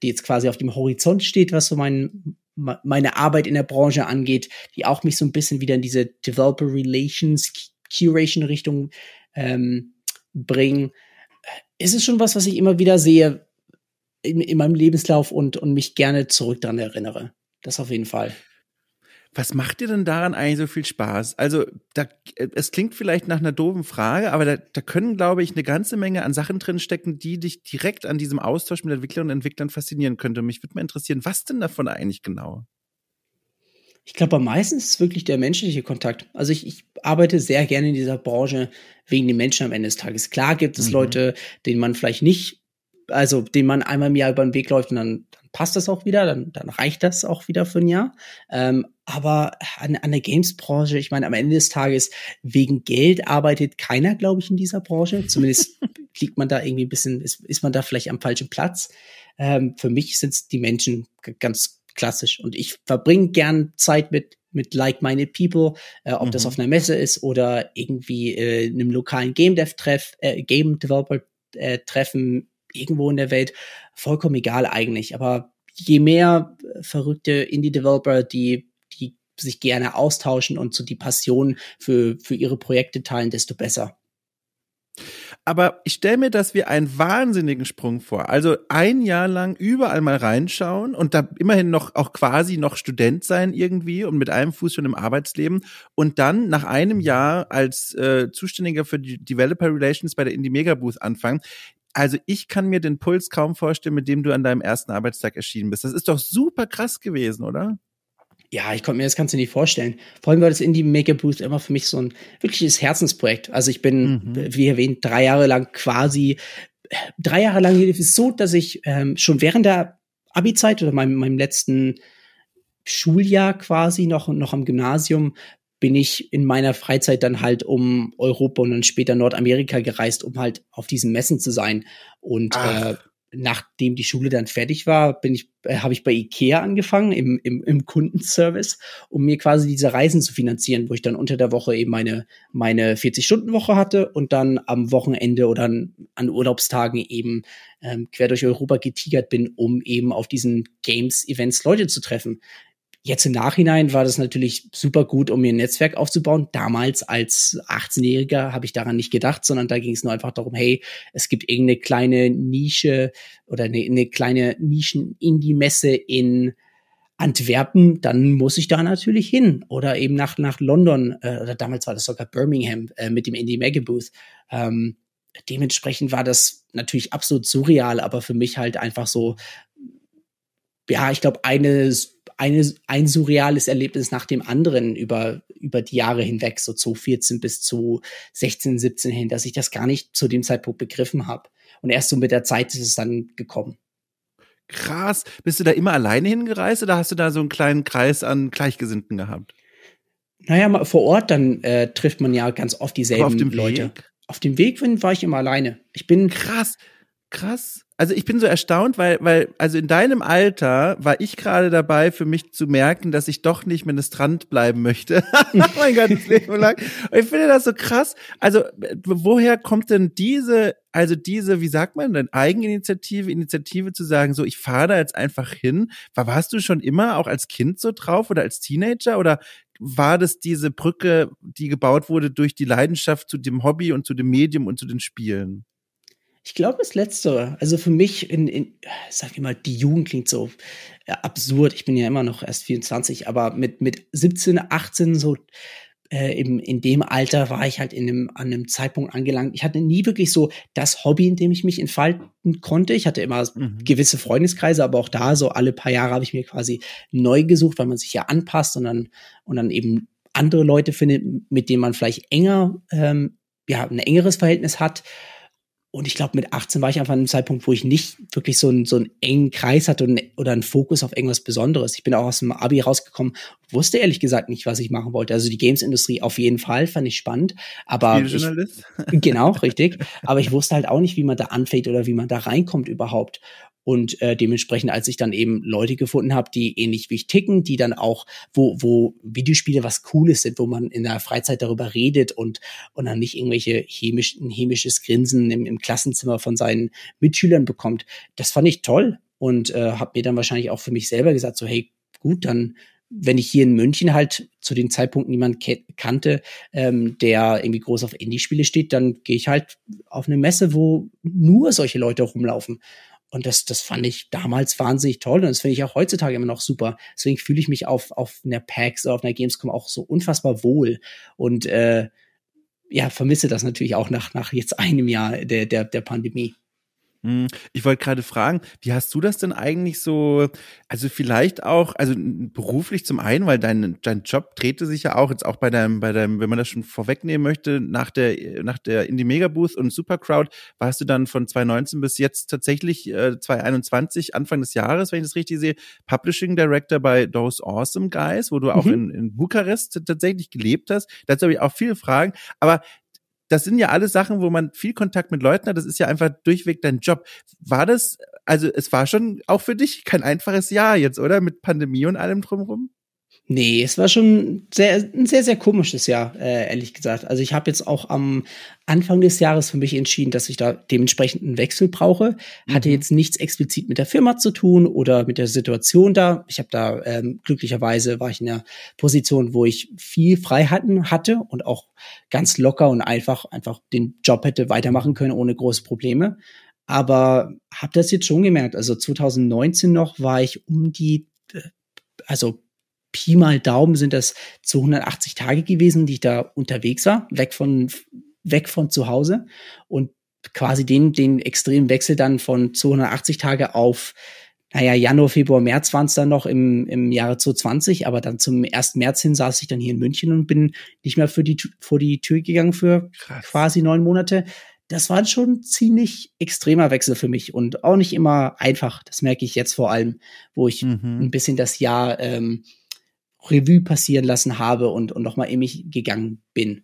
die jetzt quasi auf dem Horizont steht, was so mein, meine Arbeit in der Branche angeht, die auch mich so ein bisschen wieder in diese Developer Relations, Curation Richtung ähm, bringen. Es ist schon was, was ich immer wieder sehe in, in meinem Lebenslauf und, und mich gerne zurück daran erinnere. Das auf jeden Fall. Was macht dir denn daran eigentlich so viel Spaß? Also, da, es klingt vielleicht nach einer doofen Frage, aber da, da können, glaube ich, eine ganze Menge an Sachen drinstecken, die dich direkt an diesem Austausch mit Entwicklern und Entwicklern faszinieren könnte. Und mich würde mal interessieren, was denn davon eigentlich genau? Ich glaube, am meisten ist es wirklich der menschliche Kontakt. Also ich, ich arbeite sehr gerne in dieser Branche wegen den Menschen am Ende des Tages. Klar gibt es mhm. Leute, denen man vielleicht nicht, also denen man einmal im Jahr über den Weg läuft und dann, passt das auch wieder, dann, dann reicht das auch wieder für ein Jahr. Ähm, aber an, an der Games-Branche, ich meine, am Ende des Tages, wegen Geld arbeitet keiner, glaube ich, in dieser Branche. Zumindest [laughs] liegt man da irgendwie ein bisschen, ist, ist man da vielleicht am falschen Platz. Ähm, für mich sind die Menschen ganz klassisch und ich verbringe gern Zeit mit mit like-minded people, äh, ob mhm. das auf einer Messe ist oder irgendwie äh, einem lokalen Game Dev Treff, äh, Game Developer äh, Treffen irgendwo in der Welt vollkommen egal eigentlich. Aber je mehr äh, verrückte Indie-Developer, die, die sich gerne austauschen und so die Passion für, für ihre Projekte teilen, desto besser. Aber ich stelle mir, dass wir einen wahnsinnigen Sprung vor. Also ein Jahr lang überall mal reinschauen und da immerhin noch auch quasi noch Student sein irgendwie und mit einem Fuß schon im Arbeitsleben und dann nach einem Jahr als äh, Zuständiger für die Developer Relations bei der Indie Megabooth anfangen. Also ich kann mir den Puls kaum vorstellen, mit dem du an deinem ersten Arbeitstag erschienen bist. Das ist doch super krass gewesen, oder? Ja, ich konnte mir das Ganze nicht vorstellen. Vor allem war das Indie Maker Booth immer für mich so ein wirkliches Herzensprojekt. Also ich bin, mhm. wie erwähnt, drei Jahre lang quasi, äh, drei Jahre lang lief es so, dass ich ähm, schon während der Abi-Zeit oder meinem, meinem letzten Schuljahr quasi noch, noch am Gymnasium bin ich in meiner Freizeit dann halt um Europa und dann später Nordamerika gereist, um halt auf diesen Messen zu sein. Und äh, nachdem die Schule dann fertig war, bin ich, äh, habe ich bei Ikea angefangen im, im, im Kundenservice, um mir quasi diese Reisen zu finanzieren, wo ich dann unter der Woche eben meine meine 40-Stunden-Woche hatte und dann am Wochenende oder an, an Urlaubstagen eben ähm, quer durch Europa getigert bin, um eben auf diesen Games-Events Leute zu treffen. Jetzt im Nachhinein war das natürlich super gut, um mir ein Netzwerk aufzubauen. Damals als 18-Jähriger habe ich daran nicht gedacht, sondern da ging es nur einfach darum, hey, es gibt irgendeine kleine Nische oder eine, eine kleine Nischen-Indie-Messe in Antwerpen, dann muss ich da natürlich hin. Oder eben nach, nach London, äh, oder damals war das sogar Birmingham äh, mit dem Indie Mega Booth. Ähm, dementsprechend war das natürlich absolut surreal, aber für mich halt einfach so, ja, ich glaube, eine eine, ein surreales Erlebnis nach dem anderen über, über die Jahre hinweg, so 2014 bis zu 16, 17 hin, dass ich das gar nicht zu dem Zeitpunkt begriffen habe. Und erst so mit der Zeit ist es dann gekommen. Krass. Bist du da immer alleine hingereist oder hast du da so einen kleinen Kreis an Gleichgesinnten gehabt? Naja, vor Ort dann äh, trifft man ja ganz oft dieselben auf Leute. Weg? Auf dem Weg war ich immer alleine. Ich bin. Krass, krass also ich bin so erstaunt, weil, weil, also in deinem Alter war ich gerade dabei, für mich zu merken, dass ich doch nicht Ministrant bleiben möchte. [laughs] Oh mein ganzes Leben lang. Und ich finde das so krass. Also, woher kommt denn diese, also diese, wie sagt man denn, Eigeninitiative, Initiative zu sagen, so, ich fahre da jetzt einfach hin. Warst du schon immer auch als Kind so drauf oder als Teenager oder war das diese Brücke, die gebaut wurde durch die Leidenschaft zu dem Hobby und zu dem Medium und zu den Spielen? Ich glaube, das Letztere. Also für mich, in, in, sag ich mal, die Jugend klingt so äh, absurd. Ich bin ja immer noch erst 24, aber mit, mit 17, 18, so äh, im, in dem Alter war ich halt in einem, an einem Zeitpunkt angelangt. Ich hatte nie wirklich so das Hobby, in dem ich mich entfalten konnte. Ich hatte immer mhm. gewisse Freundeskreise, aber auch da so alle paar Jahre habe ich mir quasi neu gesucht, weil man sich ja anpasst und dann, und dann eben andere Leute findet, mit denen man vielleicht enger, ähm, ja, ein engeres Verhältnis hat. Und ich glaube, mit 18 war ich einfach an einem Zeitpunkt, wo ich nicht wirklich so einen, so einen engen Kreis hatte und, oder einen Fokus auf irgendwas Besonderes. Ich bin auch aus dem Abi rausgekommen, wusste ehrlich gesagt nicht, was ich machen wollte. Also die Games-Industrie auf jeden Fall fand ich spannend, aber ich, [laughs] genau richtig. [laughs] aber ich wusste halt auch nicht, wie man da anfängt oder wie man da reinkommt überhaupt. Und äh, dementsprechend, als ich dann eben Leute gefunden habe, die ähnlich wie ich ticken, die dann auch, wo, wo Videospiele was Cooles sind, wo man in der Freizeit darüber redet und, und dann nicht irgendwelche chemisch, ein chemisches Grinsen im, im Klassenzimmer von seinen Mitschülern bekommt, das fand ich toll und äh, habe mir dann wahrscheinlich auch für mich selber gesagt, so hey, gut, dann wenn ich hier in München halt zu dem Zeitpunkt niemand kannte, ähm, der irgendwie groß auf Indie-Spiele steht, dann gehe ich halt auf eine Messe, wo nur solche Leute rumlaufen. Und das, das fand ich damals wahnsinnig toll und das finde ich auch heutzutage immer noch super. Deswegen fühle ich mich auf, auf einer PAX oder auf einer Gamescom auch so unfassbar wohl und äh, ja, vermisse das natürlich auch nach, nach jetzt einem Jahr der, der, der Pandemie. Hm, ich wollte gerade fragen, wie hast du das denn eigentlich so, also vielleicht auch, also beruflich zum einen, weil dein, dein Job drehte sich ja auch jetzt auch bei deinem, bei deinem, wenn man das schon vorwegnehmen möchte, nach der, nach der Indie Megabooth und Supercrowd warst du dann von 2019 bis jetzt tatsächlich äh, 2021, Anfang des Jahres, wenn ich das richtig sehe, Publishing Director bei Those Awesome Guys, wo du auch mhm. in, in Bukarest tatsächlich gelebt hast. Dazu habe ich auch viele Fragen, aber das sind ja alles Sachen, wo man viel Kontakt mit Leuten hat. Das ist ja einfach durchweg dein Job. War das, also es war schon auch für dich kein einfaches Jahr jetzt, oder? Mit Pandemie und allem drumherum? Nee, es war schon sehr, ein sehr, sehr komisches Jahr, äh, ehrlich gesagt. Also ich habe jetzt auch am Anfang des Jahres für mich entschieden, dass ich da dementsprechend einen Wechsel brauche. Hatte mhm. jetzt nichts explizit mit der Firma zu tun oder mit der Situation da. Ich habe da ähm, glücklicherweise war ich in einer Position, wo ich viel Freiheiten hatte und auch ganz locker und einfach einfach den Job hätte weitermachen können ohne große Probleme. Aber habe das jetzt schon gemerkt. Also 2019 noch war ich um die äh, also Pi mal Daumen sind das 280 Tage gewesen, die ich da unterwegs war, weg von, weg von zu Hause und quasi den, den extremen Wechsel dann von 280 Tage auf, naja, Januar, Februar, März waren es dann noch im, im Jahre 2020, aber dann zum 1. März hin saß ich dann hier in München und bin nicht mehr für die, vor die Tür gegangen für Krass. quasi neun Monate. Das war schon ziemlich extremer Wechsel für mich und auch nicht immer einfach. Das merke ich jetzt vor allem, wo ich mhm. ein bisschen das Jahr ähm, Revue passieren lassen habe und, und nochmal in mich gegangen bin.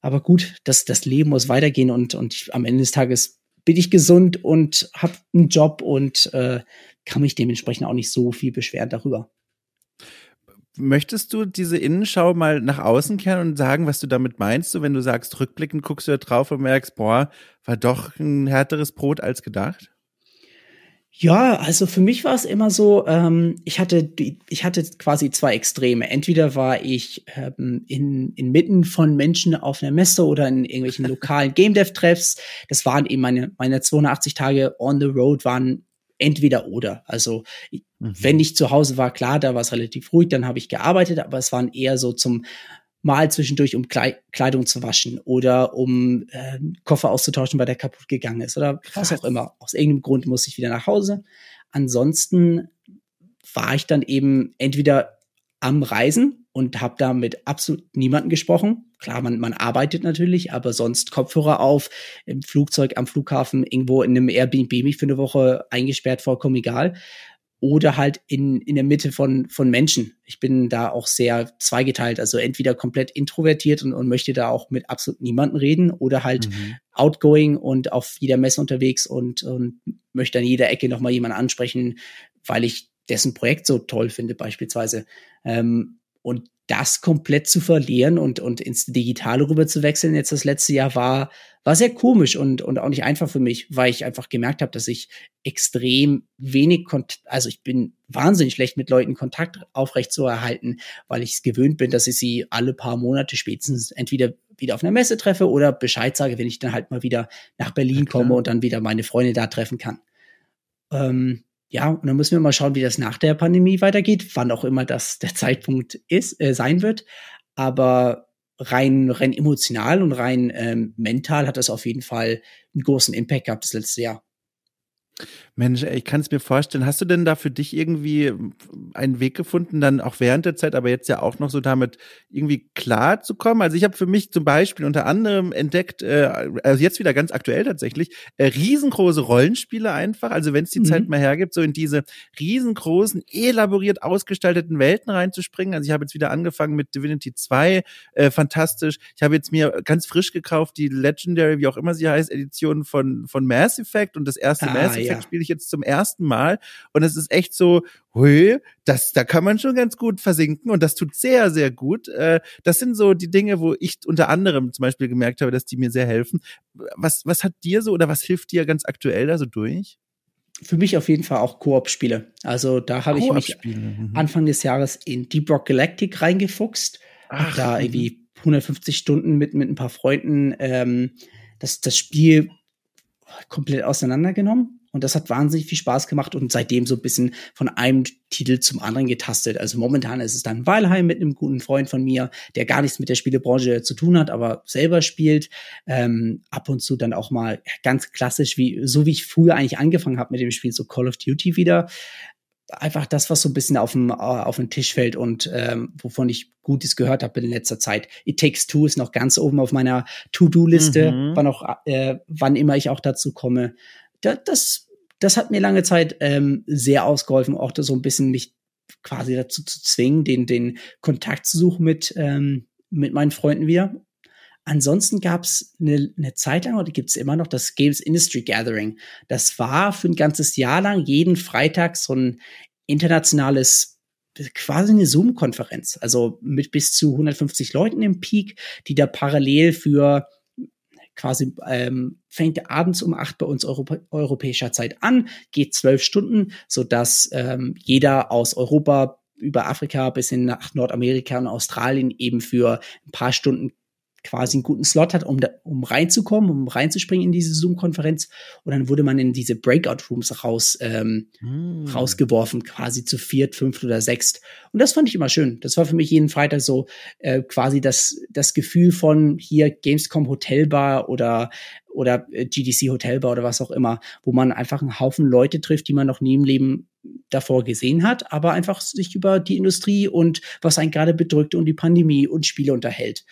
Aber gut, das, das Leben muss weitergehen und, und ich, am Ende des Tages bin ich gesund und habe einen Job und äh, kann mich dementsprechend auch nicht so viel beschweren darüber. Möchtest du diese Innenschau mal nach außen kehren und sagen, was du damit meinst? So, wenn du sagst, rückblickend guckst du da drauf und merkst, boah, war doch ein härteres Brot als gedacht? Ja, also für mich war es immer so, ähm, ich hatte ich hatte quasi zwei Extreme. Entweder war ich ähm, in, inmitten von Menschen auf einer Messe oder in irgendwelchen [laughs] lokalen Game Dev Treffs. Das waren eben meine meine 82 Tage on the road waren entweder oder. Also mhm. wenn ich zu Hause war, klar, da war es relativ ruhig, dann habe ich gearbeitet, aber es waren eher so zum mal zwischendurch, um Kleidung zu waschen oder um äh, Koffer auszutauschen, weil der kaputt gegangen ist oder Krass. was auch immer. Aus irgendeinem Grund muss ich wieder nach Hause. Ansonsten war ich dann eben entweder am Reisen und habe da mit absolut niemanden gesprochen. Klar, man, man arbeitet natürlich, aber sonst Kopfhörer auf, im Flugzeug, am Flughafen, irgendwo in einem Airbnb mich für eine Woche eingesperrt, vollkommen egal oder halt in, in der Mitte von, von Menschen. Ich bin da auch sehr zweigeteilt. Also entweder komplett introvertiert und, und möchte da auch mit absolut niemanden reden oder halt mhm. outgoing und auf jeder Messe unterwegs und, und möchte an jeder Ecke nochmal jemanden ansprechen, weil ich dessen Projekt so toll finde beispielsweise. Ähm, und das komplett zu verlieren und, und ins Digitale rüber zu wechseln, jetzt das letzte Jahr war, war sehr komisch und, und auch nicht einfach für mich, weil ich einfach gemerkt habe, dass ich extrem wenig Kontakt, also ich bin wahnsinnig schlecht mit Leuten Kontakt aufrecht zu erhalten, weil ich es gewöhnt bin, dass ich sie alle paar Monate spätestens entweder wieder auf einer Messe treffe oder Bescheid sage, wenn ich dann halt mal wieder nach Berlin ja, komme und dann wieder meine Freunde da treffen kann. Ähm, ja, und dann müssen wir mal schauen, wie das nach der Pandemie weitergeht, wann auch immer das der Zeitpunkt ist, äh, sein wird. Aber rein, rein emotional und rein ähm, mental hat das auf jeden Fall einen großen Impact gehabt das letzte Jahr. Mensch, ey, ich kann es mir vorstellen. Hast du denn da für dich irgendwie ähm, einen Weg gefunden, dann auch während der Zeit, aber jetzt ja auch noch so damit irgendwie klar zu kommen? Also ich habe für mich zum Beispiel unter anderem entdeckt, äh, also jetzt wieder ganz aktuell tatsächlich, äh, riesengroße Rollenspiele einfach. Also wenn es die mhm. Zeit mal hergibt, so in diese riesengroßen, elaboriert ausgestalteten Welten reinzuspringen. Also ich habe jetzt wieder angefangen mit Divinity 2, äh, fantastisch. Ich habe jetzt mir ganz frisch gekauft die Legendary, wie auch immer sie heißt, Edition von, von Mass Effect und das erste ah, Mass Effect. Ja. Effect ja. spiele ich jetzt zum ersten Mal und es ist echt so, hui, das, da kann man schon ganz gut versinken und das tut sehr, sehr gut. Äh, das sind so die Dinge, wo ich unter anderem zum Beispiel gemerkt habe, dass die mir sehr helfen. Was, was hat dir so oder was hilft dir ganz aktuell da so durch? für mich auf jeden Fall auch Koop-Spiele. Also da habe ich mich mhm. Anfang des Jahres in Deep Rock Galactic reingefuchst. Ach, da mhm. irgendwie 150 Stunden mit, mit ein paar Freunden ähm, das, das Spiel komplett auseinandergenommen. Und das hat wahnsinnig viel Spaß gemacht und seitdem so ein bisschen von einem Titel zum anderen getastet. Also momentan ist es dann Weilheim mit einem guten Freund von mir, der gar nichts mit der Spielebranche zu tun hat, aber selber spielt. Ähm, ab und zu dann auch mal ganz klassisch, wie so wie ich früher eigentlich angefangen habe mit dem Spiel, so Call of Duty wieder. Einfach das, was so ein bisschen auf, dem, äh, auf den Tisch fällt und ähm, wovon ich Gutes gehört habe in letzter Zeit. It Takes Two ist noch ganz oben auf meiner To-Do-Liste, mhm. wann, auch, äh, wann immer ich auch dazu komme das, das hat mir lange Zeit ähm, sehr ausgeholfen, auch da so ein bisschen mich quasi dazu zu zwingen, den, den Kontakt zu suchen mit, ähm, mit meinen Freunden wieder. Ansonsten gab es eine, eine Zeit lang, oder gibt es immer noch, das Games Industry Gathering. Das war für ein ganzes Jahr lang jeden Freitag so ein internationales, quasi eine Zoom-Konferenz. Also mit bis zu 150 Leuten im Peak, die da parallel für quasi ähm, fängt abends um acht bei uns Europä europäischer Zeit an, geht zwölf Stunden, so dass ähm, jeder aus Europa über Afrika bis hin nach Nordamerika und Australien eben für ein paar Stunden quasi einen guten Slot hat, um, da, um reinzukommen, um reinzuspringen in diese Zoom-Konferenz. Und dann wurde man in diese Breakout-Rooms raus, ähm, mm. rausgeworfen, quasi zu viert, fünft oder sechst. Und das fand ich immer schön. Das war für mich jeden Freitag so äh, quasi das, das Gefühl von hier Gamescom Hotelbar oder oder äh, GDC Hotelbar oder was auch immer, wo man einfach einen Haufen Leute trifft, die man noch nie im Leben davor gesehen hat, aber einfach sich über die Industrie und was einen gerade bedrückt und die Pandemie und Spiele unterhält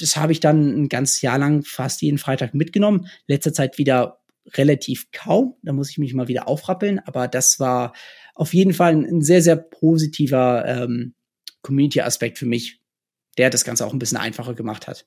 das habe ich dann ein ganzes Jahr lang fast jeden Freitag mitgenommen. Letzter Zeit wieder relativ kaum. Da muss ich mich mal wieder aufrappeln. Aber das war auf jeden Fall ein sehr, sehr positiver ähm, Community-Aspekt für mich, der das Ganze auch ein bisschen einfacher gemacht hat.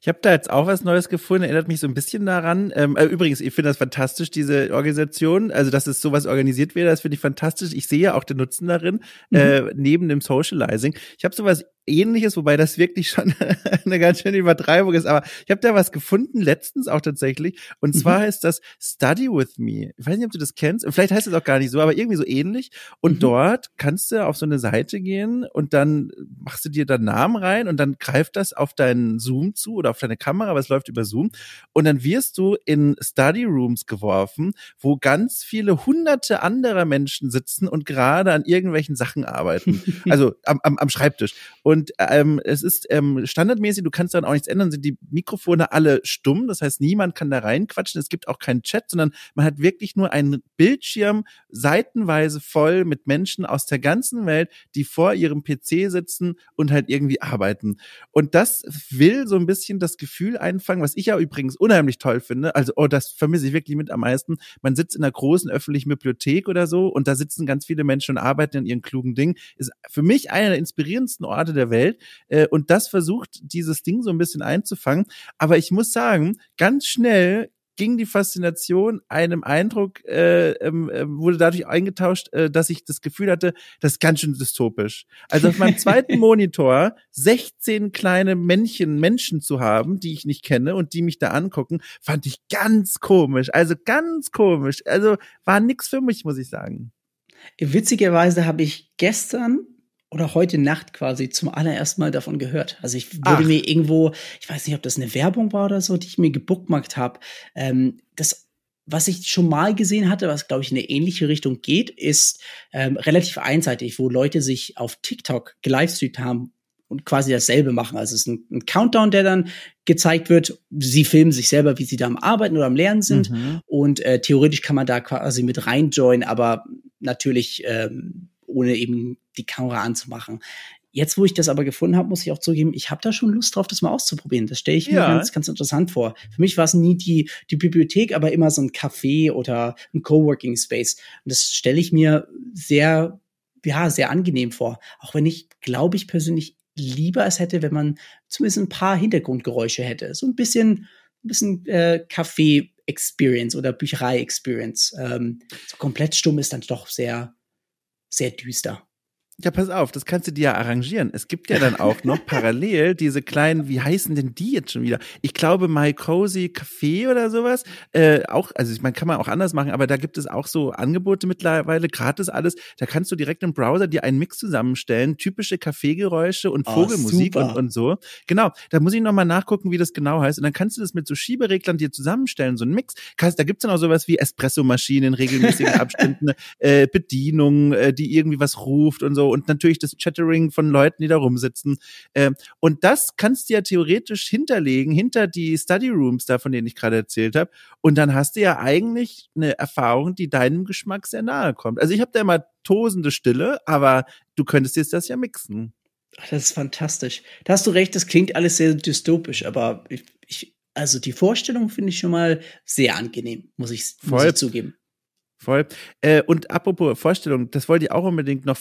Ich habe da jetzt auch was Neues gefunden, erinnert mich so ein bisschen daran. Ähm, äh, übrigens, ich finde das fantastisch, diese Organisation. Also, dass es sowas organisiert wird, das finde ich fantastisch. Ich sehe ja auch den Nutzen darin, mhm. äh, neben dem Socializing. Ich habe sowas ähnliches, wobei das wirklich schon [laughs] eine ganz schöne Übertreibung ist. Aber ich habe da was gefunden, letztens auch tatsächlich. Und zwar mhm. heißt das Study with Me. Ich weiß nicht, ob du das kennst. vielleicht heißt es auch gar nicht so, aber irgendwie so ähnlich. Und mhm. dort kannst du auf so eine Seite gehen und dann machst du dir deinen Namen rein und dann greift das auf deinen Zoom zu oder auf deine Kamera, aber es läuft über Zoom. Und dann wirst du in Study Rooms geworfen, wo ganz viele hunderte anderer Menschen sitzen und gerade an irgendwelchen Sachen arbeiten. [laughs] also am, am, am Schreibtisch. Und und ähm, es ist ähm, standardmäßig, du kannst daran auch nichts ändern, sind die Mikrofone alle stumm. Das heißt, niemand kann da reinquatschen. Es gibt auch keinen Chat, sondern man hat wirklich nur einen Bildschirm seitenweise voll mit Menschen aus der ganzen Welt, die vor ihrem PC sitzen und halt irgendwie arbeiten. Und das will so ein bisschen das Gefühl einfangen, was ich ja übrigens unheimlich toll finde. Also, oh, das vermisse ich wirklich mit am meisten. Man sitzt in einer großen öffentlichen Bibliothek oder so und da sitzen ganz viele Menschen und arbeiten an ihren klugen Dingen. Ist für mich einer der inspirierendsten Orte der Welt. Äh, und das versucht, dieses Ding so ein bisschen einzufangen. Aber ich muss sagen, ganz schnell ging die Faszination einem Eindruck, äh, ähm, ähm wurde dadurch eingetauscht, äh, dass ich das Gefühl hatte, das ist ganz schön dystopisch. Also auf meinem zweiten [laughs] Monitor 16 kleine Männchen, Menschen zu haben, die ich nicht kenne und die mich da angucken, fand ich ganz komisch. Also ganz komisch. Also war nix für mich, muss ich sagen. Witzigerweise habe ich gestern oder heute Nacht quasi zum allerersten Mal davon gehört. Also ich wurde Ach. mir irgendwo, ich weiß nicht, ob das eine Werbung war oder so, die ich mir gebookmarkt habe. Ähm, das, was ich schon mal gesehen hatte, was glaube ich in eine ähnliche Richtung geht, ist ähm, relativ einseitig, wo Leute sich auf TikTok gelivestreamt haben und quasi dasselbe machen. Also es ist ein, ein, Countdown, der dann gezeigt wird. Sie filmen sich selber, wie sie da am Arbeiten oder am Lernen sind. Mhm. Und äh, theoretisch kann man da quasi mit reinjoinen, aber natürlich ähm, ohne eben die Kamera anzumachen. Jetzt, wo ich das aber gefunden habe, muss ich auch zugeben, ich habe da schon Lust drauf, das mal auszuprobieren. Das stelle ich ja. mir ganz, ganz interessant vor. Für mich war es nie die, die Bibliothek, aber immer so ein Café oder ein Coworking Space. Und das stelle ich mir sehr, ja, sehr angenehm vor. Auch wenn ich, glaube ich, persönlich lieber es hätte, wenn man zumindest ein paar Hintergrundgeräusche hätte. So ein bisschen, ein bisschen äh, Café Experience oder Bücherei Experience. Ähm, so komplett stumm ist dann doch sehr, sehr düster. Ja, pass auf, das kannst du dir ja arrangieren. Es gibt ja dann auch noch parallel diese kleinen, wie heißen denn die jetzt schon wieder? Ich glaube, My Cozy Café oder sowas. Äh, auch, also ich meine, kann man auch anders machen, aber da gibt es auch so Angebote mittlerweile, gratis alles. Da kannst du direkt im Browser dir einen Mix zusammenstellen, typische Kaffeegeräusche und ah, Vogelmusik super. und, und so. Genau, da muss ich nochmal nachgucken, wie das genau heißt. Und dann kannst du das mit so Schiebereglern dir zusammenstellen, so einen Mix. Da gibt's dann auch sowas wie Espresso-Maschinen, regelmäßige Abständen, [laughs] äh, Bedienungen, äh, die irgendwie was ruft und so und natürlich das Chattering von Leuten, die da rumsitzen. Ähm, und das kannst du ja theoretisch hinterlegen, hinter die Study Rooms da, von denen ich gerade erzählt habe. Und dann hast du ja eigentlich eine Erfahrung, die deinem Geschmack sehr nahe kommt. Also ich habe da immer tosende Stille, aber du könntest jetzt das ja mixen. Ach, das ist fantastisch. Da hast du recht, das klingt alles sehr dystopisch, aber ich, ich also die Vorstellung finde ich schon mal sehr angenehm, muss ich, muss ich zugeben. Voll. Äh, und apropos Vorstellung, das wollte ich auch unbedingt noch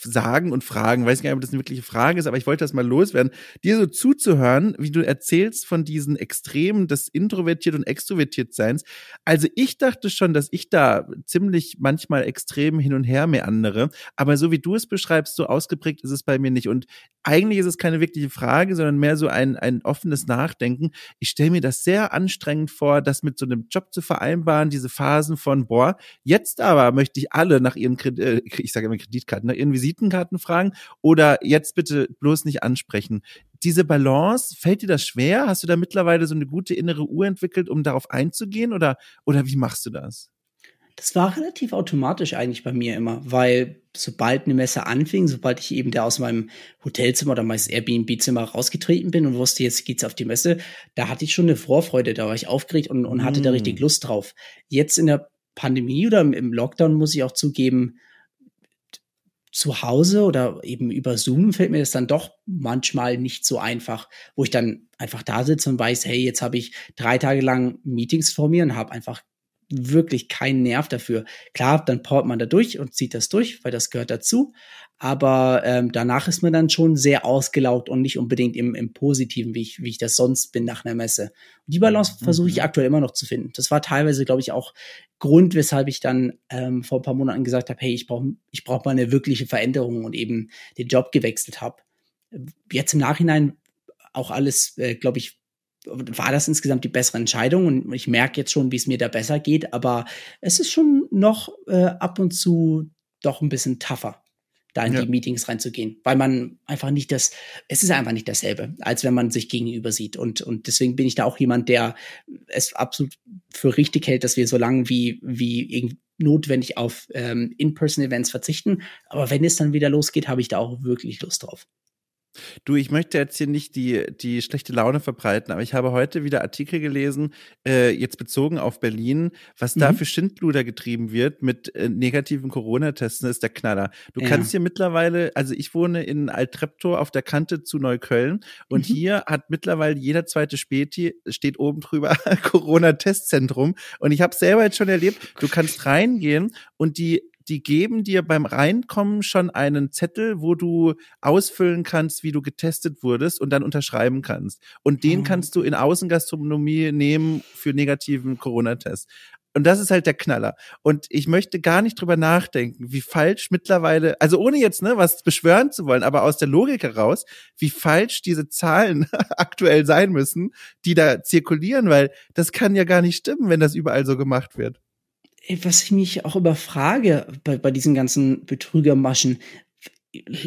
sagen und fragen. Weiß nicht, ob das eine wirkliche Frage ist, aber ich wollte das mal loswerden. Dir so zuzuhören, wie du erzählst von diesen Extremen des introvertiert und extrovertiert Seins. Also ich dachte schon, dass ich da ziemlich manchmal extrem hin und her mehr andere. Aber so wie du es beschreibst, so ausgeprägt ist es bei mir nicht. Und eigentlich ist es keine wirkliche Frage, sondern mehr so ein, ein offenes Nachdenken. Ich stelle mir das sehr anstrengend vor, das mit so einem Job zu vereinbaren, diese Phasen von, boah, jetzt aber möchte ich alle nach ihren, Kredit, äh, ich sage immer Kreditkarten, nach ihren Visitenkarten fragen oder jetzt bitte bloß nicht ansprechen. Diese Balance, fällt dir das schwer? Hast du da mittlerweile so eine gute innere Uhr entwickelt, um darauf einzugehen oder, oder wie machst du das? Das war relativ automatisch eigentlich bei mir immer, weil sobald eine Messe anfing, sobald ich eben da aus meinem Hotelzimmer oder meines Airbnb-Zimmer rausgetreten bin und wusste, jetzt geht's auf die Messe, da hatte ich schon eine Vorfreude, da war ich aufgeregt und, und hatte mm. da richtig Lust drauf. Jetzt in der Pandemie oder im Lockdown muss ich auch zugeben, zu Hause oder eben über Zoom fällt mir das dann doch manchmal nicht so einfach, wo ich dann einfach da sitze und weiß, hey, jetzt habe ich drei Tage lang Meetings vor mir und habe einfach wirklich keinen Nerv dafür. Klar, dann port man da durch und zieht das durch, weil das gehört dazu. Aber ähm, danach ist man dann schon sehr ausgelaugt und nicht unbedingt im, im Positiven, wie ich, wie ich das sonst bin nach einer Messe. Und die Balance mhm. versuche ich mhm. aktuell immer noch zu finden. Das war teilweise, glaube ich, auch Grund, weshalb ich dann ähm, vor ein paar Monaten gesagt habe, hey, ich brauche ich brauch mal eine wirkliche Veränderung und eben den Job gewechselt habe. Jetzt im Nachhinein auch alles, äh, glaube ich, war das insgesamt die bessere Entscheidung und ich merke jetzt schon, wie es mir da besser geht, aber es ist schon noch äh, ab und zu doch ein bisschen tougher, da in ja. die Meetings reinzugehen, weil man einfach nicht das, es ist einfach nicht dasselbe, als wenn man sich gegenüber sieht und, und deswegen bin ich da auch jemand, der es absolut für richtig hält, dass wir so lange wie, wie notwendig auf ähm, In-Person-Events verzichten, aber wenn es dann wieder losgeht, habe ich da auch wirklich Lust drauf. Du, ich möchte jetzt hier nicht die, die schlechte Laune verbreiten, aber ich habe heute wieder Artikel gelesen, äh, jetzt bezogen auf Berlin, was mhm. da für Schindluder getrieben wird mit äh, negativen Corona-Testen, ist der Knaller. Du ja. kannst hier mittlerweile, also ich wohne in Altreptow auf der Kante zu Neukölln und mhm. hier hat mittlerweile jeder zweite Späti, steht oben drüber [laughs] Corona-Testzentrum und ich habe selber jetzt schon erlebt, du kannst reingehen und die die geben dir beim Reinkommen schon einen Zettel, wo du ausfüllen kannst, wie du getestet wurdest und dann unterschreiben kannst. Und den mhm. kannst du in Außengastronomie nehmen für negativen Corona-Test. Und das ist halt der Knaller. Und ich möchte gar nicht drüber nachdenken, wie falsch mittlerweile, also ohne jetzt ne, was beschwören zu wollen, aber aus der Logik heraus, wie falsch diese Zahlen [laughs] aktuell sein müssen, die da zirkulieren, weil das kann ja gar nicht stimmen, wenn das überall so gemacht wird was ich mich auch überfrage bei, bei diesen ganzen Betrügermaschen,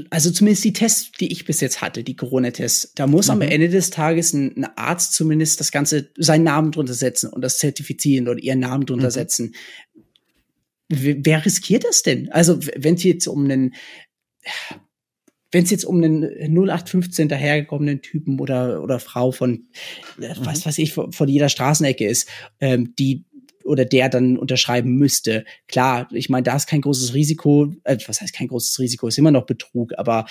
also zumindest die Tests, die ich bis jetzt hatte, die Corona-Tests, da muss mhm. am Ende des Tages ein, ein, Arzt zumindest das Ganze, seinen Namen drunter setzen und das zertifizieren oder ihren Namen drunter mhm. setzen. W wer riskiert das denn? Also, wenn es jetzt um einen, wenn es jetzt um einen 0815 dahergekommenen Typen oder, oder Frau von, äh, mhm. was weiß ich, von, von jeder Straßenecke ist, ähm, die oder der dann unterschreiben müsste. Klar, ich meine, da ist kein großes Risiko, äh, was heißt kein großes Risiko, ist immer noch Betrug, aber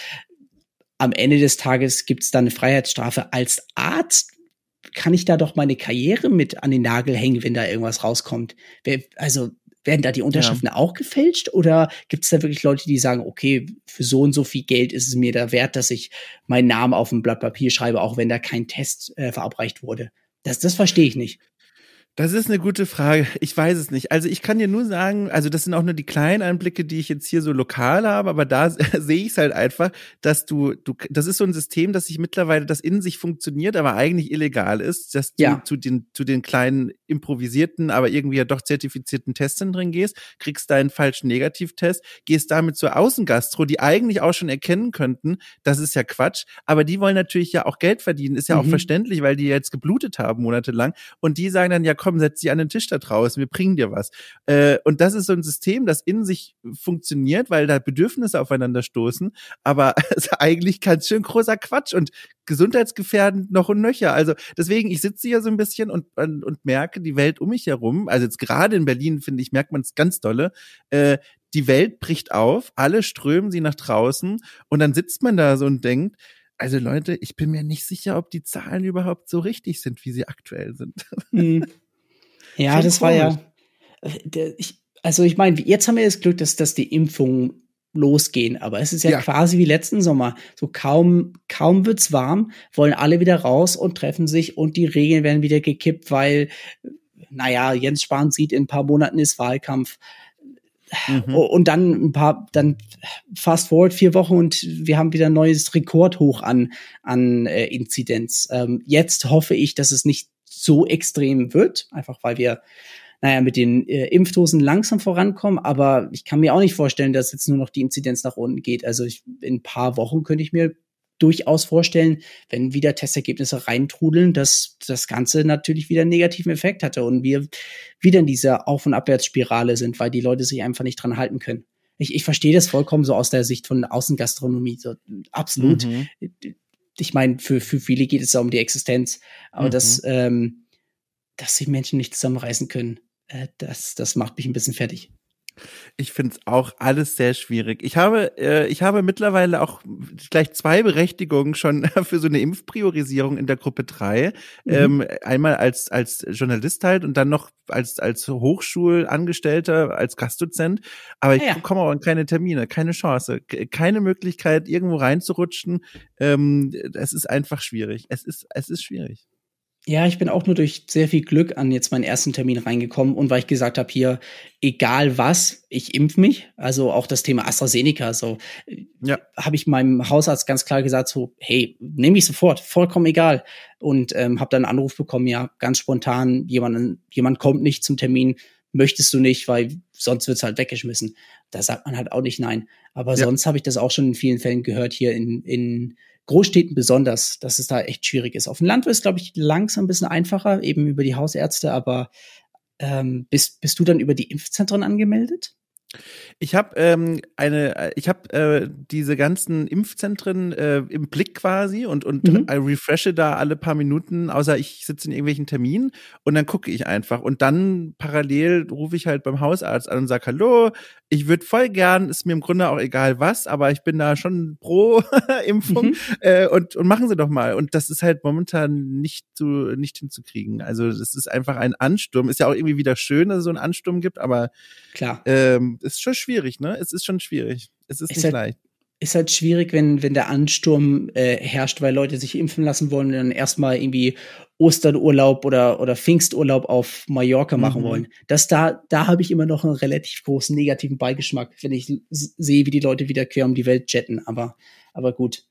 am Ende des Tages gibt es dann eine Freiheitsstrafe als Arzt. Kann ich da doch meine Karriere mit an den Nagel hängen, wenn da irgendwas rauskommt? Wer, also werden da die Unterschriften ja. auch gefälscht oder gibt es da wirklich Leute, die sagen, okay, für so und so viel Geld ist es mir da wert, dass ich meinen Namen auf ein Blatt Papier schreibe, auch wenn da kein Test äh, verabreicht wurde? Das, das verstehe ich nicht. Das ist eine gute Frage. Ich weiß es nicht. Also ich kann dir nur sagen, also das sind auch nur die kleinen Einblicke, die ich jetzt hier so lokal habe, aber da [laughs] sehe ich es halt einfach, dass du, du, das ist so ein System, das sich mittlerweile, das in sich funktioniert, aber eigentlich illegal ist, dass du ja. zu den, zu den kleinen improvisierten, aber irgendwie ja doch zertifizierten Testen drin gehst, kriegst deinen falschen Negativtest, gehst damit zur Außengastro, die eigentlich auch schon erkennen könnten, das ist ja Quatsch, aber die wollen natürlich ja auch Geld verdienen, ist ja mhm. auch verständlich, weil die jetzt geblutet haben monatelang und die sagen dann, ja komm, komm, setz dich an den Tisch da draußen, wir bringen dir was. Äh, und das ist so ein System, das in sich funktioniert, weil da Bedürfnisse aufeinander stoßen, aber also [laughs] eigentlich ganz schön großer Quatsch und gesundheitsgefährdend noch und nöcher. Also deswegen, ich sitze hier so ein bisschen und, und, und merke die Welt um mich herum, also jetzt gerade in Berlin, finde ich, merkt man es ganz dolle, äh, die Welt bricht auf, alle strömen sie nach draußen und dann sitzt man da so und denkt, also Leute, ich bin mir nicht sicher, ob die Zahlen überhaupt so richtig sind, wie sie aktuell sind. Mhm. [laughs] Ja, das cool. war ja. Äh, ich, also ich meine, jetzt haben wir das Glück, dass, dass die Impfungen losgehen, aber es ist ja, ja. quasi wie letzten Sommer. So kaum, kaum wird's warm, wollen alle wieder raus und treffen sich und die Regeln werden wieder gekippt, weil, naja, Jens Spahn sieht, in ein paar Monaten ist Wahlkampf. Mhm. Und dann ein paar, dann fast forward vier Wochen und wir haben wieder ein neues Rekord hoch an, an äh, Inzidenz. Ähm, jetzt hoffe ich, dass es nicht so extrem wird, einfach weil wir naja, mit den äh, Impfdosen langsam vorankommen, aber ich kann mir auch nicht vorstellen, dass jetzt nur noch die Inzidenz nach unten geht. Also ich, in ein paar Wochen könnte ich mir durchaus vorstellen, wenn wieder Testergebnisse reintrudeln, dass das Ganze natürlich wieder einen negativen Effekt hatte und wir wieder in dieser Auf- und Abwärtsspirale sind, weil die Leute sich einfach nicht dran halten können. Ich, ich verstehe das vollkommen so aus der Sicht von Außengastronomie, so absolut. Mhm. Äh, ich meine, für, für viele geht es ja um die Existenz, aber mhm. dass, ähm, dass sich Menschen nicht zusammenreißen können, äh, das, das macht mich ein bisschen fertig. Ich finde es auch alles sehr schwierig. Ich habe, äh, ich habe mittlerweile auch gleich zwei Berechtigungen schon [laughs] für so eine Impfpriorisierung in der Gruppe drei. Mhm. Ähm, einmal als, als Journalist halt und dann noch als, als Hochschulangestellter, als Gastdozent. Aber ah ich ja. komme auch keine Termine, keine Chance, keine Möglichkeit, irgendwo reinzurutschen. Ähm, es ist einfach schwierig. Es ist, es ist schwierig. Ja, ich bin auch nur durch sehr viel Glück an jetzt meinen ersten Termin reingekommen und weil ich gesagt habe, hier, egal was, ich impf mich. Also auch das Thema AstraZeneca, so ja. habe ich meinem Hausarzt ganz klar gesagt, so, hey, nehme ich sofort, vollkommen egal. Und ähm, habe dann einen Anruf bekommen, ja, ganz spontan, jemand, jemand kommt nicht zum Termin, möchtest du nicht, weil sonst wird's halt weggeschmissen. Da sagt man halt auch nicht nein. Aber ja. sonst habe ich das auch schon in vielen Fällen gehört hier in, in Großstädten besonders, dass es da echt schwierig ist. Auf dem Land wird es, glaube ich, langsam ein bisschen einfacher, eben über die Hausärzte, aber ähm, bist, bist du dann über die Impfzentren angemeldet? Ich habe ähm, eine, äh, ich habe äh, diese ganzen Impfzentren äh, im Blick quasi und und mhm. refreshe da alle paar Minuten, außer ich sitze in irgendwelchen Terminen und dann gucke ich einfach und dann parallel rufe ich halt beim Hausarzt an und sage hallo, ich würde voll gern, ist mir im Grunde auch egal was, aber ich bin da schon pro [laughs] Impfung mhm. äh, und und machen Sie doch mal und das ist halt momentan nicht zu nicht hinzukriegen. Also das ist einfach ein Ansturm, ist ja auch irgendwie wieder schön, dass es so einen Ansturm gibt, aber klar ähm, ist schon schwierig schwierig, ne? Es ist schon schwierig. Es ist, ist nicht halt, leicht. Ist halt schwierig, wenn, wenn der Ansturm äh, herrscht, weil Leute sich impfen lassen wollen und dann erstmal irgendwie Osternurlaub oder, oder Pfingsturlaub auf Mallorca mhm. machen mhm. wollen. Das da, da habe ich immer noch einen relativ großen negativen Beigeschmack, wenn ich sehe, wie die Leute wieder quer um die Welt jetten. Aber, aber gut.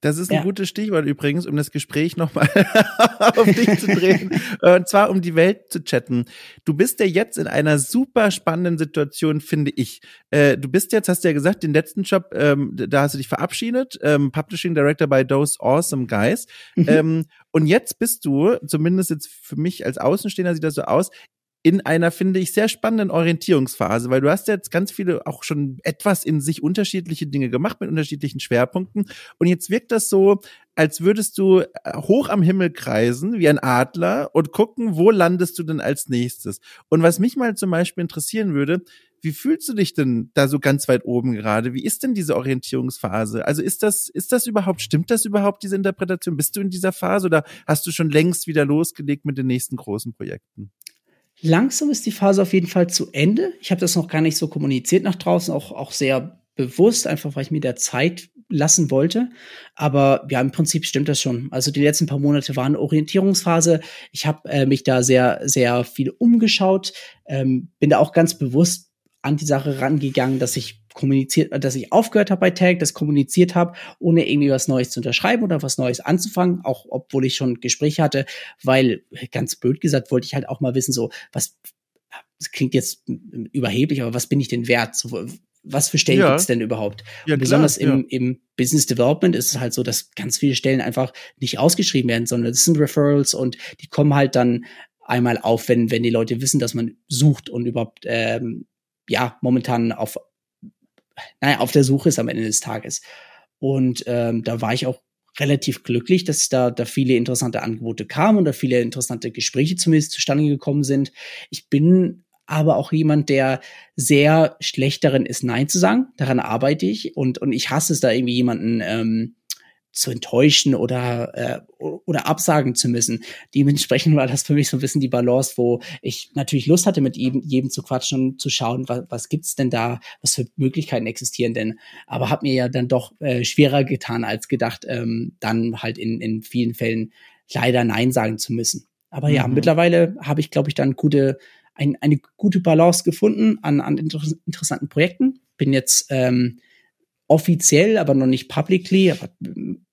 Das ist ein ja. gutes Stichwort übrigens, um das Gespräch nochmal [laughs] auf dich zu drehen. [laughs] Und zwar um die Welt zu chatten. Du bist ja jetzt in einer super spannenden Situation, finde ich. Äh, du bist jetzt, hast du ja gesagt, den letzten Job, ähm, da hast du dich verabschiedet, ähm, Publishing Director bei Those Awesome Guys. Mhm. Ähm, und jetzt bist du, zumindest jetzt für mich als Außenstehender sieht das so aus, in einer, finde ich, sehr spannenden Orientierungsphase, weil du hast jetzt ganz viele auch schon etwas in sich unterschiedliche Dinge gemacht mit unterschiedlichen Schwerpunkten. Und jetzt wirkt das so, als würdest du äh, hoch am Himmel kreisen, wie ein Adler, und gucken, wo landest du denn als nächstes. Und was mich mal zum Beispiel interessieren würde, wie fühlst du dich denn da so ganz weit oben gerade? Wie ist denn diese Orientierungsphase? Also ist das, ist das überhaupt, stimmt das überhaupt, diese Interpretation? Bist du in dieser Phase oder hast du schon längst wieder losgelegt mit den nächsten großen Projekten? Langsam ist die Phase auf jeden Fall zu Ende. Ich habe das noch gar nicht so kommuniziert nach draußen, auch, auch sehr bewusst, einfach weil ich mir der Zeit lassen wollte. Aber ja, im Prinzip stimmt das schon. Also die letzten paar Monate waren Orientierungsphase. Ich habe äh, mich da sehr, sehr viel umgeschaut, ähm, bin da auch ganz bewusst an die Sache rangegangen, dass ich kommuniziert, dass ich aufgehört habe bei Tag, das kommuniziert habe, ohne irgendwie was Neues zu unterschreiben oder was Neues anzufangen, auch obwohl ich schon Gespräche hatte, weil ganz blöd gesagt wollte ich halt auch mal wissen, so was das klingt jetzt überheblich, aber was bin ich denn wert? So, was für Stellen ja. gibt's denn überhaupt? Ja, und besonders klar, ja. im, Business Development ist es halt so, dass ganz viele Stellen einfach nicht ausgeschrieben werden, sondern das sind Referrals und die kommen halt dann einmal auf, wenn, wenn die Leute wissen, dass man sucht und überhaupt ähm, ja momentan auf naja, auf der Suche ist am Ende des Tages. Und ähm, da war ich auch relativ glücklich, dass da, da viele interessante Angebote kamen und da viele interessante Gespräche zumindest zustande gekommen sind. Ich bin aber auch jemand, der sehr schlecht darin ist, Nein zu sagen. Daran arbeite ich und, und ich hasse es da irgendwie jemanden ähm, zu enttäuschen oder, äh, oder absagen zu müssen. Dementsprechend war das für mich so ein bisschen die Balance, wo ich natürlich Lust hatte, mit jedem, jedem zu quatschen und zu schauen, was, was gibt's denn da, was für Möglichkeiten existieren denn. Aber hat mir ja dann doch äh, schwerer getan als gedacht, ähm, dann halt in, in vielen Fällen leider Nein sagen zu müssen. Aber ja, mhm. mittlerweile habe ich, glaube ich, dann gute, ein, eine gute Balance gefunden an, an inter interessanten Projekten. Bin jetzt ähm, offiziell, aber noch nicht publicly, aber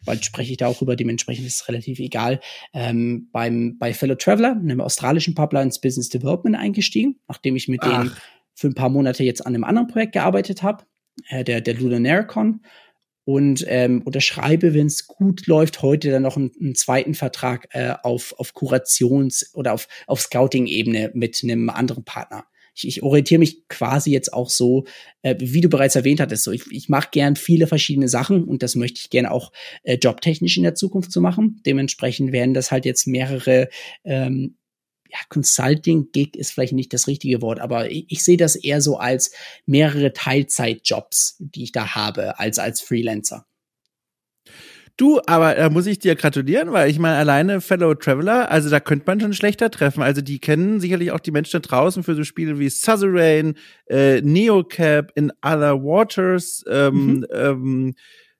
bald spreche ich da auch über, dementsprechend ist es relativ egal, ähm, beim, bei Fellow Traveler, einem australischen Publisher ins Business Development eingestiegen, nachdem ich mit Ach. denen für ein paar Monate jetzt an einem anderen Projekt gearbeitet habe, äh, der, der LunaNericon und ähm, unterschreibe, wenn es gut läuft, heute dann noch einen, einen zweiten Vertrag äh, auf, auf Kurations- oder auf, auf Scouting-Ebene mit einem anderen Partner ich, ich orientiere mich quasi jetzt auch so, äh, wie du bereits erwähnt hattest, so ich, ich mache gern viele verschiedene Sachen und das möchte ich gerne auch äh, jobtechnisch in der Zukunft zu so machen. Dementsprechend werden das halt jetzt mehrere ähm, ja, Consulting-Gig ist vielleicht nicht das richtige Wort, aber ich, ich sehe das eher so als mehrere Teilzeitjobs, die ich da habe, als als Freelancer. Du, aber da muss ich dir gratulieren, weil ich meine, alleine Fellow Traveler, also da könnte man schon schlechter treffen. Also die kennen sicherlich auch die Menschen da draußen für so Spiele wie Suzerain, äh, Neocap, In Other Waters, ähm, mhm. ähm,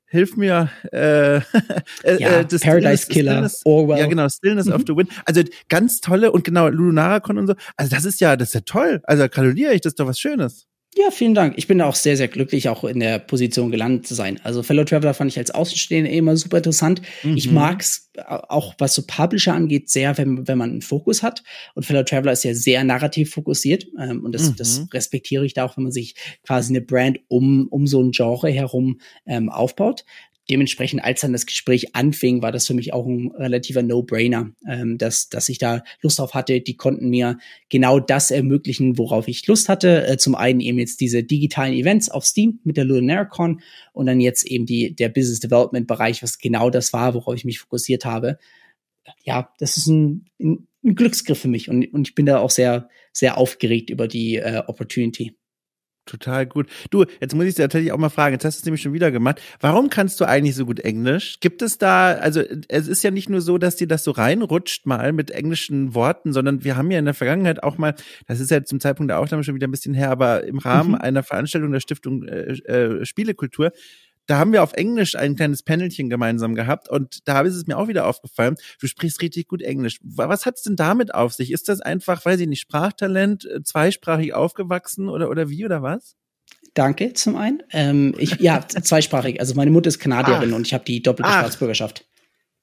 hilf mir, äh, [laughs] äh, ja, äh, das Paradise Stillness, Killer, Stillness, Orwell. Oh, ja, genau, Stillness mhm. of the mhm. Wind. Also ganz tolle und genau, Lunaracon und so. Also das ist ja, das ist ja toll. Also gratuliere ich, das ist doch was Schönes. Ja, vielen Dank. Ich bin auch sehr, sehr glücklich, auch in der Position gelandet zu sein. Also Fellow Traveler fand ich als Außenstehender eh immer super interessant. Mhm. Ich mag's auch, was so Publisher angeht, sehr, wenn, wenn man einen Fokus hat. Und Fellow Traveler ist ja sehr narrativ fokussiert. Ähm, und das, mhm. das respektiere ich da auch, wenn man sich quasi eine Brand um, um so ein Genre herum ähm, aufbaut dementsprechend, als dann das Gespräch anfing, war das für mich auch ein relativer No-Brainer, ähm, dass, dass ich da Lust drauf hatte. Die konnten mir genau das ermöglichen, worauf ich Lust hatte. Äh, zum einen eben jetzt diese digitalen Events auf Steam mit der LunarCon und dann jetzt eben die, der Business Development Bereich, was genau das war, worauf ich mich fokussiert habe. Ja, das ist ein, ein, ein Glücksgriff für mich und, und ich bin da auch sehr, sehr aufgeregt über die äh, Opportunity. Total gut. Du, jetzt muss ich dir tatsächlich auch mal fragen, jetzt hast du es nämlich schon wieder gemacht. Warum kannst du eigentlich so gut Englisch? Gibt es da, also es ist ja nicht nur so, dass dir das so reinrutscht mal mit englischen Worten, sondern wir haben ja in der Vergangenheit auch mal, das ist ja zum Zeitpunkt der Aufnahme schon wieder ein bisschen her, aber im Rahmen mhm. einer Veranstaltung der Stiftung äh, äh, Spielekultur da haben wir auf Englisch ein kleines Panelchen gemeinsam gehabt und da ist es mir auch wieder aufgefallen, du sprichst richtig gut Englisch. Was hat es denn damit auf sich? Ist das einfach, weiß ich nicht, Sprachtalent, äh, zweisprachig aufgewachsen oder, oder wie oder was? Danke zum einen. Ähm, ich, ja, zweisprachig. Also meine Mutter ist Kanadierin Ach. und ich habe die doppelte Ach. Staatsbürgerschaft.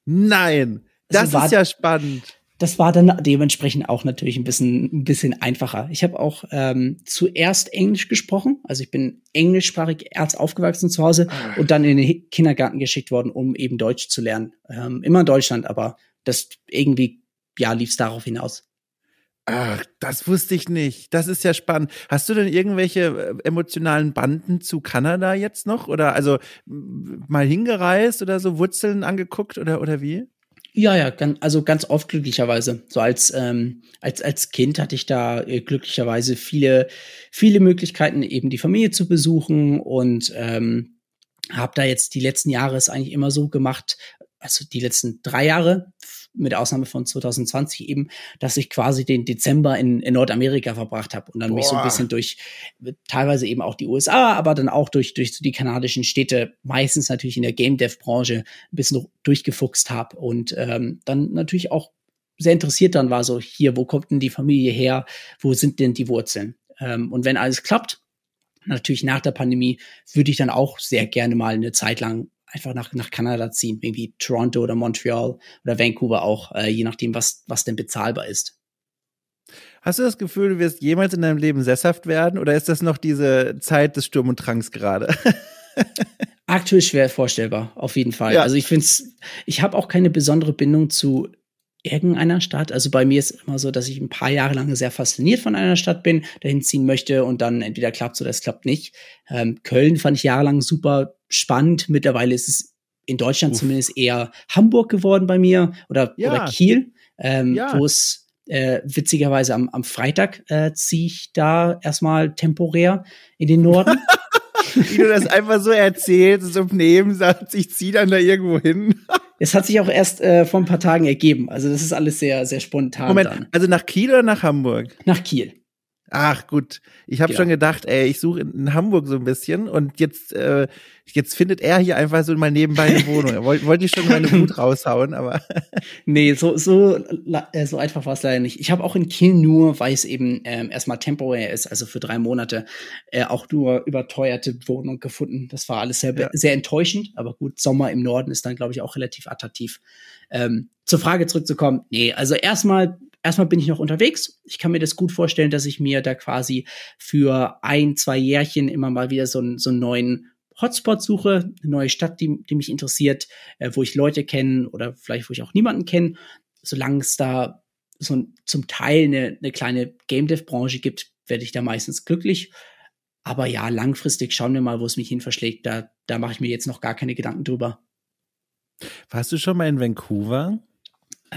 Nein, das also ist ja spannend das war dann dementsprechend auch natürlich ein bisschen, ein bisschen einfacher. Ich habe auch ähm, zuerst Englisch gesprochen, also ich bin englischsprachig erst aufgewachsen zu Hause ah. und dann in den Kindergarten geschickt worden, um eben Deutsch zu lernen. Ähm, immer in Deutschland, aber das irgendwie, ja, lief es darauf hinaus. Ach, das wusste ich nicht. Das ist ja spannend. Hast du denn irgendwelche äh, emotionalen Banden zu Kanada jetzt noch? Oder also mal hingereist oder so Wurzeln angeguckt oder, oder wie? Ja, ja, also ganz oft glücklicherweise. So als, ähm, als, als Kind hatte ich da äh, glücklicherweise viele, viele Möglichkeiten, eben die Familie zu besuchen und ähm, habe da jetzt die letzten Jahre es eigentlich immer so gemacht, also die letzten drei Jahre, mit Ausnahme von 2020 eben, dass ich quasi den Dezember in, in Nordamerika verbracht habe und dann Boah. mich so ein bisschen durch teilweise eben auch die USA, aber dann auch durch, durch die kanadischen Städte, meistens natürlich in der Game Dev-Branche, ein bisschen durchgefuchst habe und ähm, dann natürlich auch sehr interessiert dann war so hier, wo kommt denn die Familie her, wo sind denn die Wurzeln? Ähm, und wenn alles klappt, natürlich nach der Pandemie würde ich dann auch sehr gerne mal eine Zeit lang einfach nach, nach Kanada ziehen, irgendwie Toronto oder Montreal oder Vancouver auch, äh, je nachdem, was, was denn bezahlbar ist. Hast du das Gefühl, du wirst jemals in deinem Leben sesshaft werden oder ist das noch diese Zeit des Sturm und Tranks gerade? [laughs] Aktuell schwer vorstellbar, auf jeden Fall. Ja. Also ich finde es, ich habe auch keine besondere Bindung zu irgendeiner Stadt. Also bei mir ist immer so, dass ich ein paar Jahre lang sehr fasziniert von einer Stadt bin, dahin ziehen möchte und dann entweder klappt es oder es klappt nicht. Ähm, Köln fand ich jahrelang super, spannend. Mittlerweile ist es in Deutschland Uff. zumindest eher Hamburg geworden bei mir oder, ja. oder Kiel, ähm, ja. wo es äh, witzigerweise am, am Freitag äh, ziehe ich da erstmal temporär in den Norden. [laughs] Wie du das einfach so erzählst, so im Nebensatz, ich ziehe dann da irgendwo hin. [laughs] Es hat sich auch erst äh, vor ein paar Tagen ergeben. Also das ist alles sehr, sehr spontan. Moment, dann. also nach Kiel oder nach Hamburg? Nach Kiel. Ach gut, ich habe ja. schon gedacht, ey, ich suche in, Hamburg so ein bisschen und jetzt äh, jetzt findet er hier einfach so mal nebenbei eine Wohnung. Wollte wollt ich schon meine [laughs] Wut raushauen, aber [laughs] nee, so so äh, so einfach war es leider nicht. Ich habe auch in Kiel nur, weil es eben ähm, erstmal temporär ist, also für drei Monate, äh, auch nur überteuerte Wohnung gefunden. Das war alles sehr ja. sehr enttäuschend, aber gut, Sommer im Norden ist dann glaube ich auch relativ attraktiv. Ähm, zur Frage zurückzukommen, nee, also erstmal erstmal bin ich noch unterwegs. Ich kann mir das gut vorstellen, dass ich mir da quasi für ein, zwei Jährchen immer mal wieder so, so einen neuen Hotspot suche, eine neue Stadt, die, die mich interessiert, äh, wo ich Leute kenne oder vielleicht wo ich auch niemanden kenne, solange es da so ein, zum Teil eine, eine kleine Game Dev Branche gibt, werde ich da meistens glücklich. Aber ja, langfristig schauen wir mal, wo es mich hin verschlägt. Da, da mache ich mir jetzt noch gar keine Gedanken drüber. Warst du schon mal in Vancouver?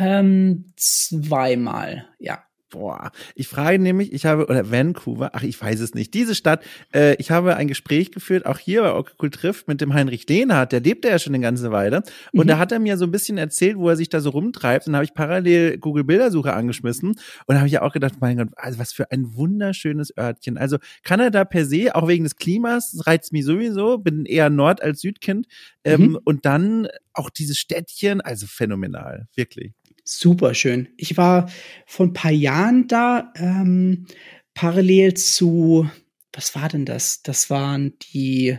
Ähm, zweimal, ja. Boah, ich frage nämlich, ich habe, oder Vancouver, ach, ich weiß es nicht, diese Stadt, äh, ich habe ein Gespräch geführt, auch hier bei Orke cool trifft, mit dem Heinrich Lehnhardt, der lebt ja schon eine ganze Weile. Und mhm. da hat er mir so ein bisschen erzählt, wo er sich da so rumtreibt. Und dann habe ich parallel Google Bildersuche angeschmissen. Und da habe ich ja auch gedacht, mein Gott, also was für ein wunderschönes Örtchen. Also Kanada per se, auch wegen des Klimas, reizt mich sowieso, bin eher Nord- als Südkind. Ähm, mhm. Und dann auch dieses Städtchen, also phänomenal, wirklich super schön. Ich war vor ein paar Jahren da, ähm, parallel zu, was war denn das? Das waren die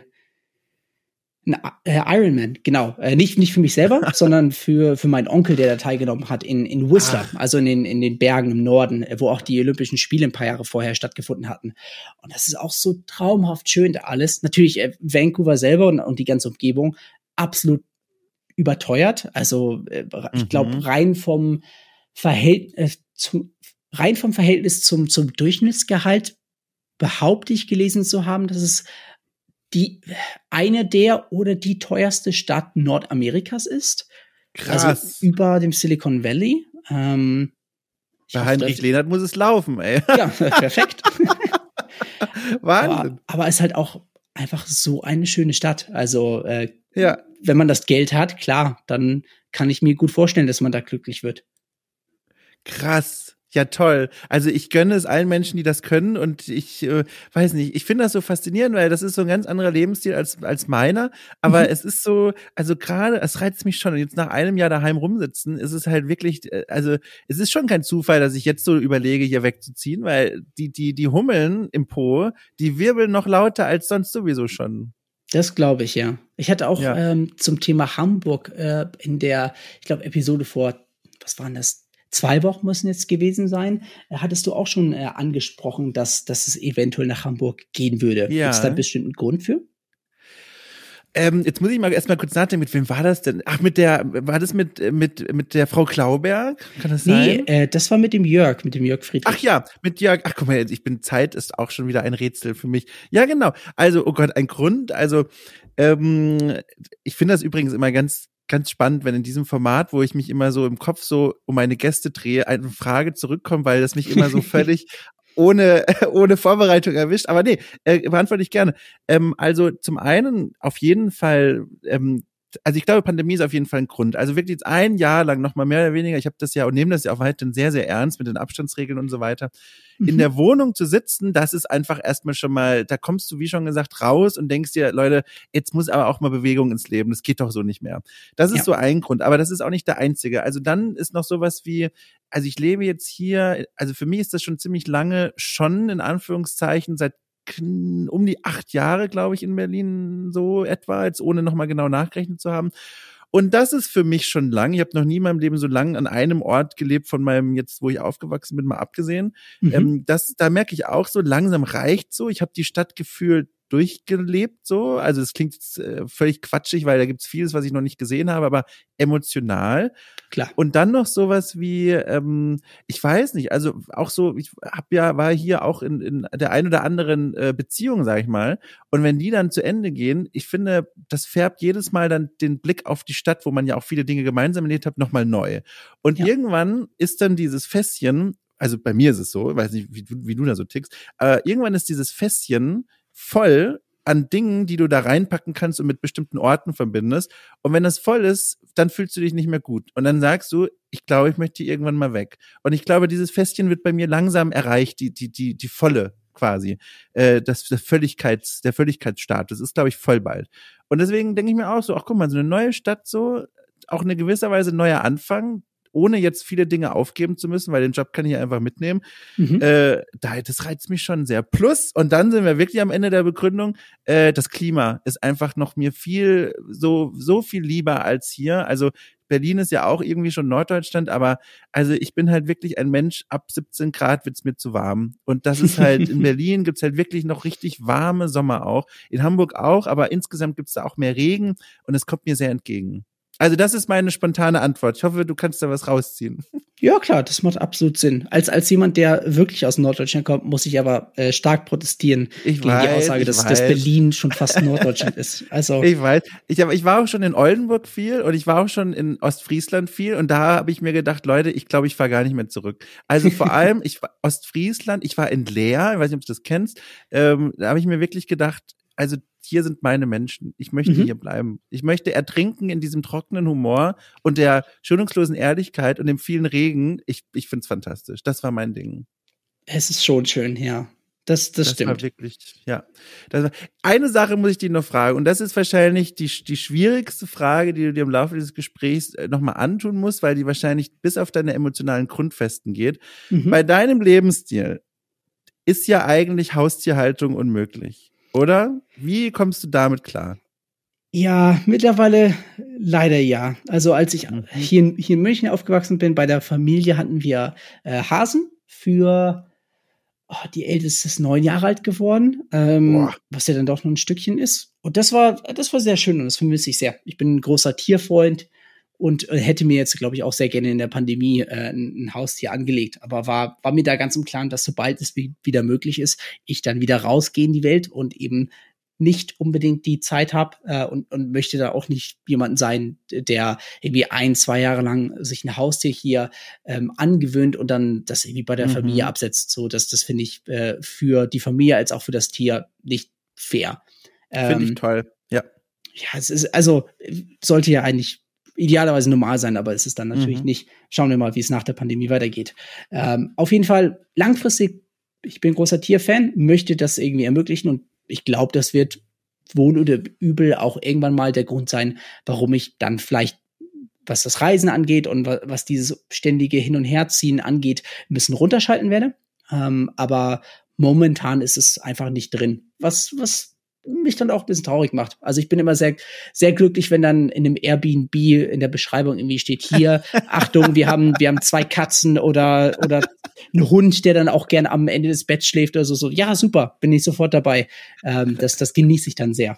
äh, Ironman, genau. Äh, nicht, nicht für mich selber, [laughs] sondern für, für meinen Onkel, der da teilgenommen hat in, in Whistler, Ach. also in den, in den Bergen im Norden, äh, wo auch die Olympischen Spiele ein paar Jahre vorher stattgefunden hatten. Und das ist auch so traumhaft schön da alles. Natürlich äh, Vancouver selber und, und die ganze Umgebung, absolut überteuert. Also äh, ich glaube, mhm. rein vom Verhältnis äh, zum, rein vom Verhältnis zum, zum Durchschnittsgehalt behaupte ich gelesen zu haben, dass es die eine der oder die teuerste Stadt Nordamerikas ist. Krass. Also über dem Silicon Valley. Ähm, Bei Heinrich Lehnert muss es laufen, ey. Ja, [laughs] perfekt. Wahnsinn. Aber, aber es ist halt auch einfach so eine schöne Stadt. Also äh, ja wenn man das Geld hat, klar, dann kann ich mir gut vorstellen, dass man da glücklich wird. Krass. Ja, toll. Also ich gönne es allen Menschen, die das können und ich äh, weiß nicht, ich finde das so faszinierend, weil das ist so ein ganz anderer Lebensstil als, als meiner. Aber mhm. es ist so, also gerade, es reizt mich schon. Und jetzt nach einem Jahr daheim rumsitzen, ist es halt wirklich, äh, also es ist schon kein Zufall, dass ich jetzt so überlege, hier wegzuziehen, weil die, die, die Hummeln im Po, die wirbeln noch lauter als sonst sowieso schon. Das glaube ich, ja. Ich hatte auch ja. ähm, zum Thema Hamburg äh, in der, ich glaube, Episode vor, was waren das? Zwei Wochen müssen jetzt gewesen sein. Äh, hattest du auch schon äh, angesprochen, dass, dass es eventuell nach Hamburg gehen würde? Ja. Gibt es da bestimmt einen Grund für? Ähm, jetzt muss ich mal erstmal kurz nachdenken, mit wem war das denn? Ach, mit der, war das mit, äh, mit, mit der Frau Klauberg? Kann das nee, sein? Nee, äh, das war mit dem Jörg, mit dem Jörg Friedrich. Ach ja, mit Jörg. Ach, guck mal, ich bin Zeit ist auch schon wieder ein Rätsel für mich. Ja, genau. Also, oh Gott, ein Grund. Also, ähm, ich finde das übrigens immer ganz ganz spannend, wenn in diesem Format, wo ich mich immer so im Kopf so um meine Gäste drehe, eine Frage zurückkommt, weil das mich immer so [laughs] völlig ohne, [laughs] ohne Vorbereitung erwischt. Aber nee, äh, beantworte ich gerne. Ähm, also zum einen auf jeden Fall ähm, also ich glaube, Pandemie ist auf jeden Fall ein Grund. Also wirklich jetzt ein Jahr lang nochmal mehr oder weniger, ich habe das ja und nehme das ja auch weiterhin halt sehr, sehr ernst mit den Abstandsregeln und so weiter. Mhm. In der Wohnung zu sitzen, das ist einfach erstmal schon mal, da kommst du, wie schon gesagt, raus und denkst dir, Leute, jetzt muss aber auch mal Bewegung ins Leben, das geht doch so nicht mehr. Das ist ja. so ein Grund, aber das ist auch nicht der einzige. Also dann ist noch sowas wie, also ich lebe jetzt hier, also für mich ist das schon ziemlich lange schon in Anführungszeichen seit um die acht Jahre, glaube ich, in Berlin so etwa, jetzt ohne nochmal genau nachgerechnet zu haben. Und das ist für mich schon lang. Ich habe noch nie in meinem Leben so lang an einem Ort gelebt, von meinem jetzt, wo ich aufgewachsen bin, mal abgesehen. Mhm. Ähm, das, da merke ich auch so langsam reicht so. Ich habe die Stadt gefühlt durchgelebt, so. Also es klingt jetzt, äh, völlig quatschig, weil da gibt's vieles, was ich noch nicht gesehen habe, aber emotional. Klar. Und dann noch sowas wie, ähm, ich weiß nicht, also auch so, ich hab ja, war hier auch in, in der ein oder anderen äh, Beziehung, sag ich mal. Und wenn die dann zu Ende gehen, ich finde, das färbt jedes Mal dann den Blick auf die Stadt, wo man ja auch viele Dinge gemeinsam erlebt hat, nochmal neu. Und ja. irgendwann ist dann dieses Fässchen also bei mir ist es so, weiß nicht, wie, wie du da so tickst, äh, irgendwann ist dieses Fässchen voll an Dingen, die du da reinpacken kannst und mit bestimmten Orten verbindest. Und wenn das voll ist, dann fühlst du dich nicht mehr gut. Und dann sagst du, ich glaube, ich möchte irgendwann mal weg. Und ich glaube, dieses Festchen wird bei mir langsam erreicht, die, die, die, die volle quasi. Äh, das, das Völligkeits, der Völligkeitsstatus ist, glaube ich, voll bald. Und deswegen denke ich mir auch so, ach guck mal, so eine neue Stadt so, auch eine gewisser Weise neuer Anfang, ohne jetzt viele Dinge aufgeben zu müssen, weil den Job kann ich ja einfach mitnehmen. Mhm. Äh, das reizt mich schon sehr. Plus, und dann sind wir wirklich am Ende der Begründung, äh, das Klima ist einfach noch mir viel, so, so viel lieber als hier. Also Berlin ist ja auch irgendwie schon Norddeutschland, aber also ich bin halt wirklich ein Mensch, ab 17 Grad wird es mir zu warm. Und das ist halt, [laughs] in Berlin gibt es halt wirklich noch richtig warme Sommer auch. In Hamburg auch, aber insgesamt gibt es da auch mehr Regen und es kommt mir sehr entgegen. Also das ist meine spontane Antwort. Ich hoffe, du kannst da was rausziehen. Ja, klar, das macht absolut Sinn. Als, als jemand, der wirklich aus Norddeutschland kommt, muss ich aber äh, stark protestieren ich gegen weiß, die Aussage, dass, dass Berlin schon fast Norddeutschland [laughs] ist. Also ich weiß. Ich, hab, ich war auch schon in Oldenburg viel und ich war auch schon in Ostfriesland viel und da habe ich mir gedacht, Leute, ich glaube, ich fahre gar nicht mehr zurück. Also vor [laughs] allem, ich war Ostfriesland, ich war in Leer, ich weiß nicht, ob du das kennst, ähm, da habe ich mir wirklich gedacht, also hier sind meine Menschen. Ich möchte mhm. hier bleiben. Ich möchte ertrinken in diesem trockenen Humor und der schönungslosen Ehrlichkeit und dem vielen Regen. Ich, ich finde es fantastisch. Das war mein Ding. Es ist schon schön, hier. Das, das, das stimmt. War wirklich, ja. War, eine Sache muss ich dir noch fragen, und das ist wahrscheinlich die, die schwierigste Frage, die du dir im Laufe dieses Gesprächs äh, nochmal antun musst, weil die wahrscheinlich bis auf deine emotionalen Grundfesten geht. Mhm. Bei deinem Lebensstil ist ja eigentlich Haustierhaltung unmöglich. Oder? Wie kommst du damit klar? Ja, mittlerweile leider ja. Also als ich mhm. hier in, hier in München aufgewachsen bin, bei der Familie hatten wir äh, Hasen für oh, die älteste ist neun Jahre alt geworden, ähm, was ja dann doch nur ein Stückchen ist. Und das war, das war sehr schön und das vermisse ich sehr. Ich bin ein großer Tierfreund und äh, hätte mir jetzt, glaube ich, auch sehr gerne in der Pandemie äh, ein, Haustier angelegt. Aber war, war mir da ganz im Klaren, dass sobald es wieder möglich ist, ich dann wieder rausgehe in die Welt und eben nicht unbedingt die Zeit habe äh, und, und möchte da auch nicht jemanden sein, der irgendwie ein, zwei Jahre lang sich ein Haustier hier ähm, angewöhnt und dann das irgendwie bei der mhm. Familie absetzt. So, dass das finde ich äh, für die Familie als auch für das Tier nicht fair. Ähm, finde ich ähm, toll. Ja. Ja, es ist, also sollte ja eigentlich idealerweise normal sein, aber es ist dann natürlich mhm. nicht. Schauen wir mal, wie es nach der Pandemie weitergeht. Ähm, auf jeden Fall langfristig, ich bin großer Tierfan, möchte das irgendwie ermöglichen und ich glaube, das wird wohl oder übel auch irgendwann mal der Grund sein, warum ich dann vielleicht was das Reisen angeht und was dieses ständige Hin- und Herziehen angeht, ein bisschen runterschalten werde. Ähm, aber momentan ist es einfach nicht drin. Was, was mich dann auch ein bisschen traurig macht. Also ich bin immer sehr, sehr glücklich, wenn dann in einem Airbnb in der Beschreibung irgendwie steht, hier, [laughs] Achtung, wir haben, wir haben zwei Katzen oder, oder einen Hund, der dann auch gern am Ende des Betts schläft oder so, so. Ja, super, bin ich sofort dabei. Ähm, das, das genieße ich dann sehr.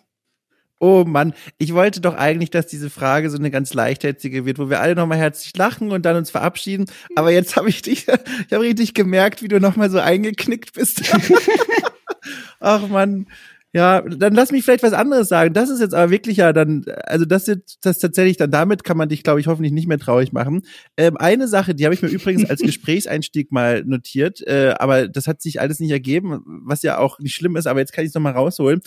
Oh Mann, ich wollte doch eigentlich, dass diese Frage so eine ganz leichtherzige wird, wo wir alle nochmal herzlich lachen und dann uns verabschieden. Aber jetzt habe ich dich, [laughs] ich habe richtig gemerkt, wie du nochmal so eingeknickt bist. [laughs] Ach Mann. Ja, dann lass mich vielleicht was anderes sagen. Das ist jetzt aber wirklich ja dann, also das ist das tatsächlich dann, damit kann man dich, glaube ich, hoffentlich nicht mehr traurig machen. Ähm, eine Sache, die habe ich mir übrigens als [laughs] Gesprächseinstieg mal notiert, äh, aber das hat sich alles nicht ergeben, was ja auch nicht schlimm ist, aber jetzt kann ich es nochmal rausholen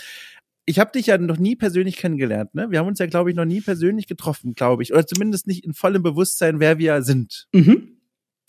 ich habe dich ja noch nie persönlich kennengelernt, ne? Wir haben uns ja, glaube ich, noch nie persönlich getroffen, glaube ich. Oder zumindest nicht in vollem Bewusstsein, wer wir sind. Mhm.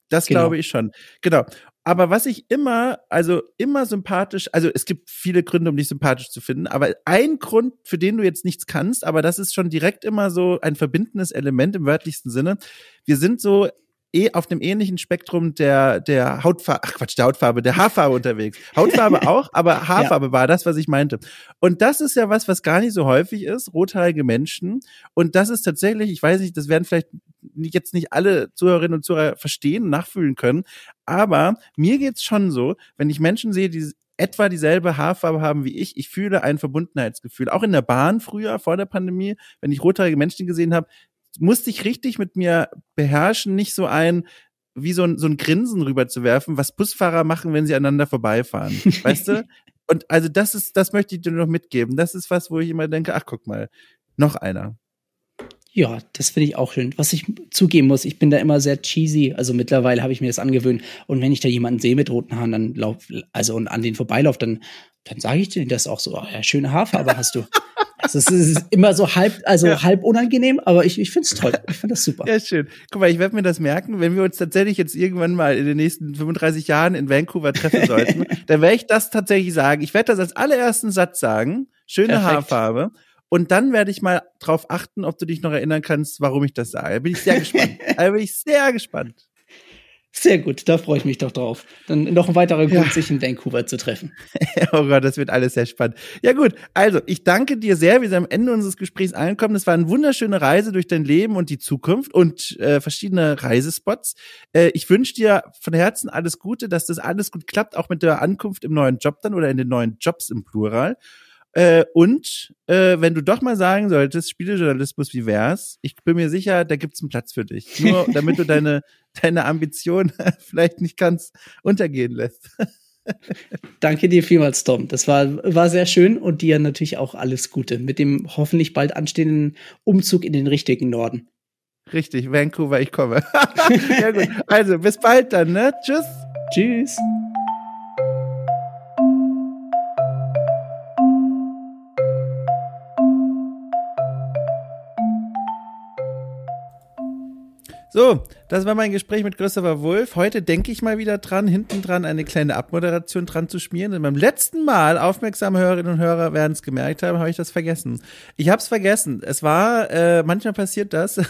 Das genau. glaube ich schon. Genau. Aber was ich immer, also immer sympathisch, also es gibt viele Gründe, um dich sympathisch zu finden, aber ein Grund, für den du jetzt nichts kannst, aber das ist schon direkt immer so ein verbindendes Element im wörtlichsten Sinne. Wir sind so eh auf dem ähnlichen Spektrum der, der Hautfarbe, ach Quatsch, der Hautfarbe, der Haarfarbe unterwegs. Hautfarbe [laughs] auch, aber Haarfarbe ja. war das, was ich meinte. Und das ist ja was, was gar nicht so häufig ist, rothaarige Menschen. Und das ist tatsächlich, ich weiß nicht, das werden vielleicht jetzt nicht alle Zuhörerinnen und Zuhörer verstehen, nachfühlen können. Aber mir geht's schon so, wenn ich Menschen sehe, die etwa dieselbe Haarfarbe haben wie ich. Ich fühle ein Verbundenheitsgefühl. Auch in der Bahn früher, vor der Pandemie, wenn ich rothaarige Menschen gesehen habe, musste ich richtig mit mir beherrschen, nicht so ein, wie so ein, so ein Grinsen rüberzuwerfen, was Busfahrer machen, wenn sie aneinander vorbeifahren. [laughs] weißt du? Und also das ist, das möchte ich dir noch mitgeben. Das ist was, wo ich immer denke, ach guck mal, noch einer. Ja, das finde ich auch schön. Was ich zugeben muss, ich bin da immer sehr cheesy. Also mittlerweile habe ich mir das angewöhnt. Und wenn ich da jemanden sehe mit roten Haaren, dann lauf, also und an den vorbeilaufe, dann, dann sage ich denen das auch so. Oh, ja, schöne Haarfarbe hast du. [laughs] Also es ist immer so halb, also ja. halb unangenehm, aber ich, ich finde es toll. Ich finde das super. Ja, schön. Guck mal, ich werde mir das merken, wenn wir uns tatsächlich jetzt irgendwann mal in den nächsten 35 Jahren in Vancouver treffen sollten, [laughs] dann werde ich das tatsächlich sagen. Ich werde das als allerersten Satz sagen. Schöne Perfekt. Haarfarbe. Und dann werde ich mal drauf achten, ob du dich noch erinnern kannst, warum ich das sage. Da bin ich sehr gespannt. [laughs] da bin ich sehr gespannt. Sehr gut, da freue ich mich doch drauf. Dann noch ein weiterer Grund, ja. sich in Vancouver zu treffen. [laughs] oh Gott, das wird alles sehr spannend. Ja gut, also ich danke dir sehr. wie sie am Ende unseres Gesprächs einkommen. Das war eine wunderschöne Reise durch dein Leben und die Zukunft und äh, verschiedene Reisespots. Äh, ich wünsche dir von Herzen alles Gute, dass das alles gut klappt, auch mit der Ankunft im neuen Job dann oder in den neuen Jobs im Plural. Äh, und äh, wenn du doch mal sagen solltest, Spielejournalismus, wie wär's? Ich bin mir sicher, da gibt's einen Platz für dich. Nur [laughs] damit du deine, deine Ambition [laughs] vielleicht nicht ganz untergehen lässt. [laughs] Danke dir vielmals, Tom. Das war, war sehr schön und dir natürlich auch alles Gute mit dem hoffentlich bald anstehenden Umzug in den richtigen Norden. Richtig, Vancouver, ich komme. ja, gut. Also, bis bald dann, ne? Tschüss. Tschüss. So, das war mein Gespräch mit Christopher Wolf. Heute denke ich mal wieder dran, hinten dran eine kleine Abmoderation dran zu schmieren. Denn beim letzten Mal, aufmerksame Hörerinnen und Hörer werden es gemerkt haben, habe ich das vergessen. Ich habe es vergessen. Es war, äh, manchmal passiert das.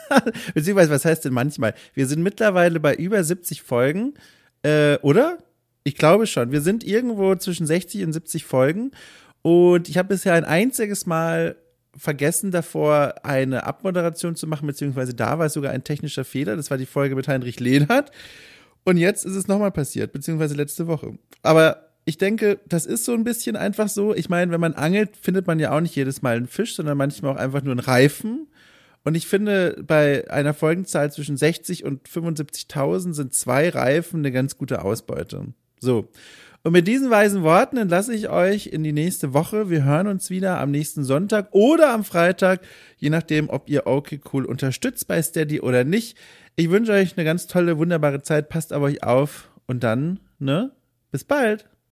[laughs] Beziehungsweise, was heißt denn manchmal? Wir sind mittlerweile bei über 70 Folgen, äh, oder? Ich glaube schon. Wir sind irgendwo zwischen 60 und 70 Folgen. Und ich habe bisher ein einziges Mal vergessen davor, eine Abmoderation zu machen, beziehungsweise da war es sogar ein technischer Fehler. Das war die Folge mit Heinrich Lehnhardt. Und jetzt ist es nochmal passiert, beziehungsweise letzte Woche. Aber ich denke, das ist so ein bisschen einfach so. Ich meine, wenn man angelt, findet man ja auch nicht jedes Mal einen Fisch, sondern manchmal auch einfach nur einen Reifen. Und ich finde, bei einer Folgenzahl zwischen 60 und 75.000 sind zwei Reifen eine ganz gute Ausbeute. So. Und mit diesen weisen Worten entlasse ich euch in die nächste Woche. Wir hören uns wieder am nächsten Sonntag oder am Freitag, je nachdem, ob ihr okay Cool unterstützt bei Steady oder nicht. Ich wünsche euch eine ganz tolle, wunderbare Zeit. Passt auf euch auf und dann, ne? Bis bald.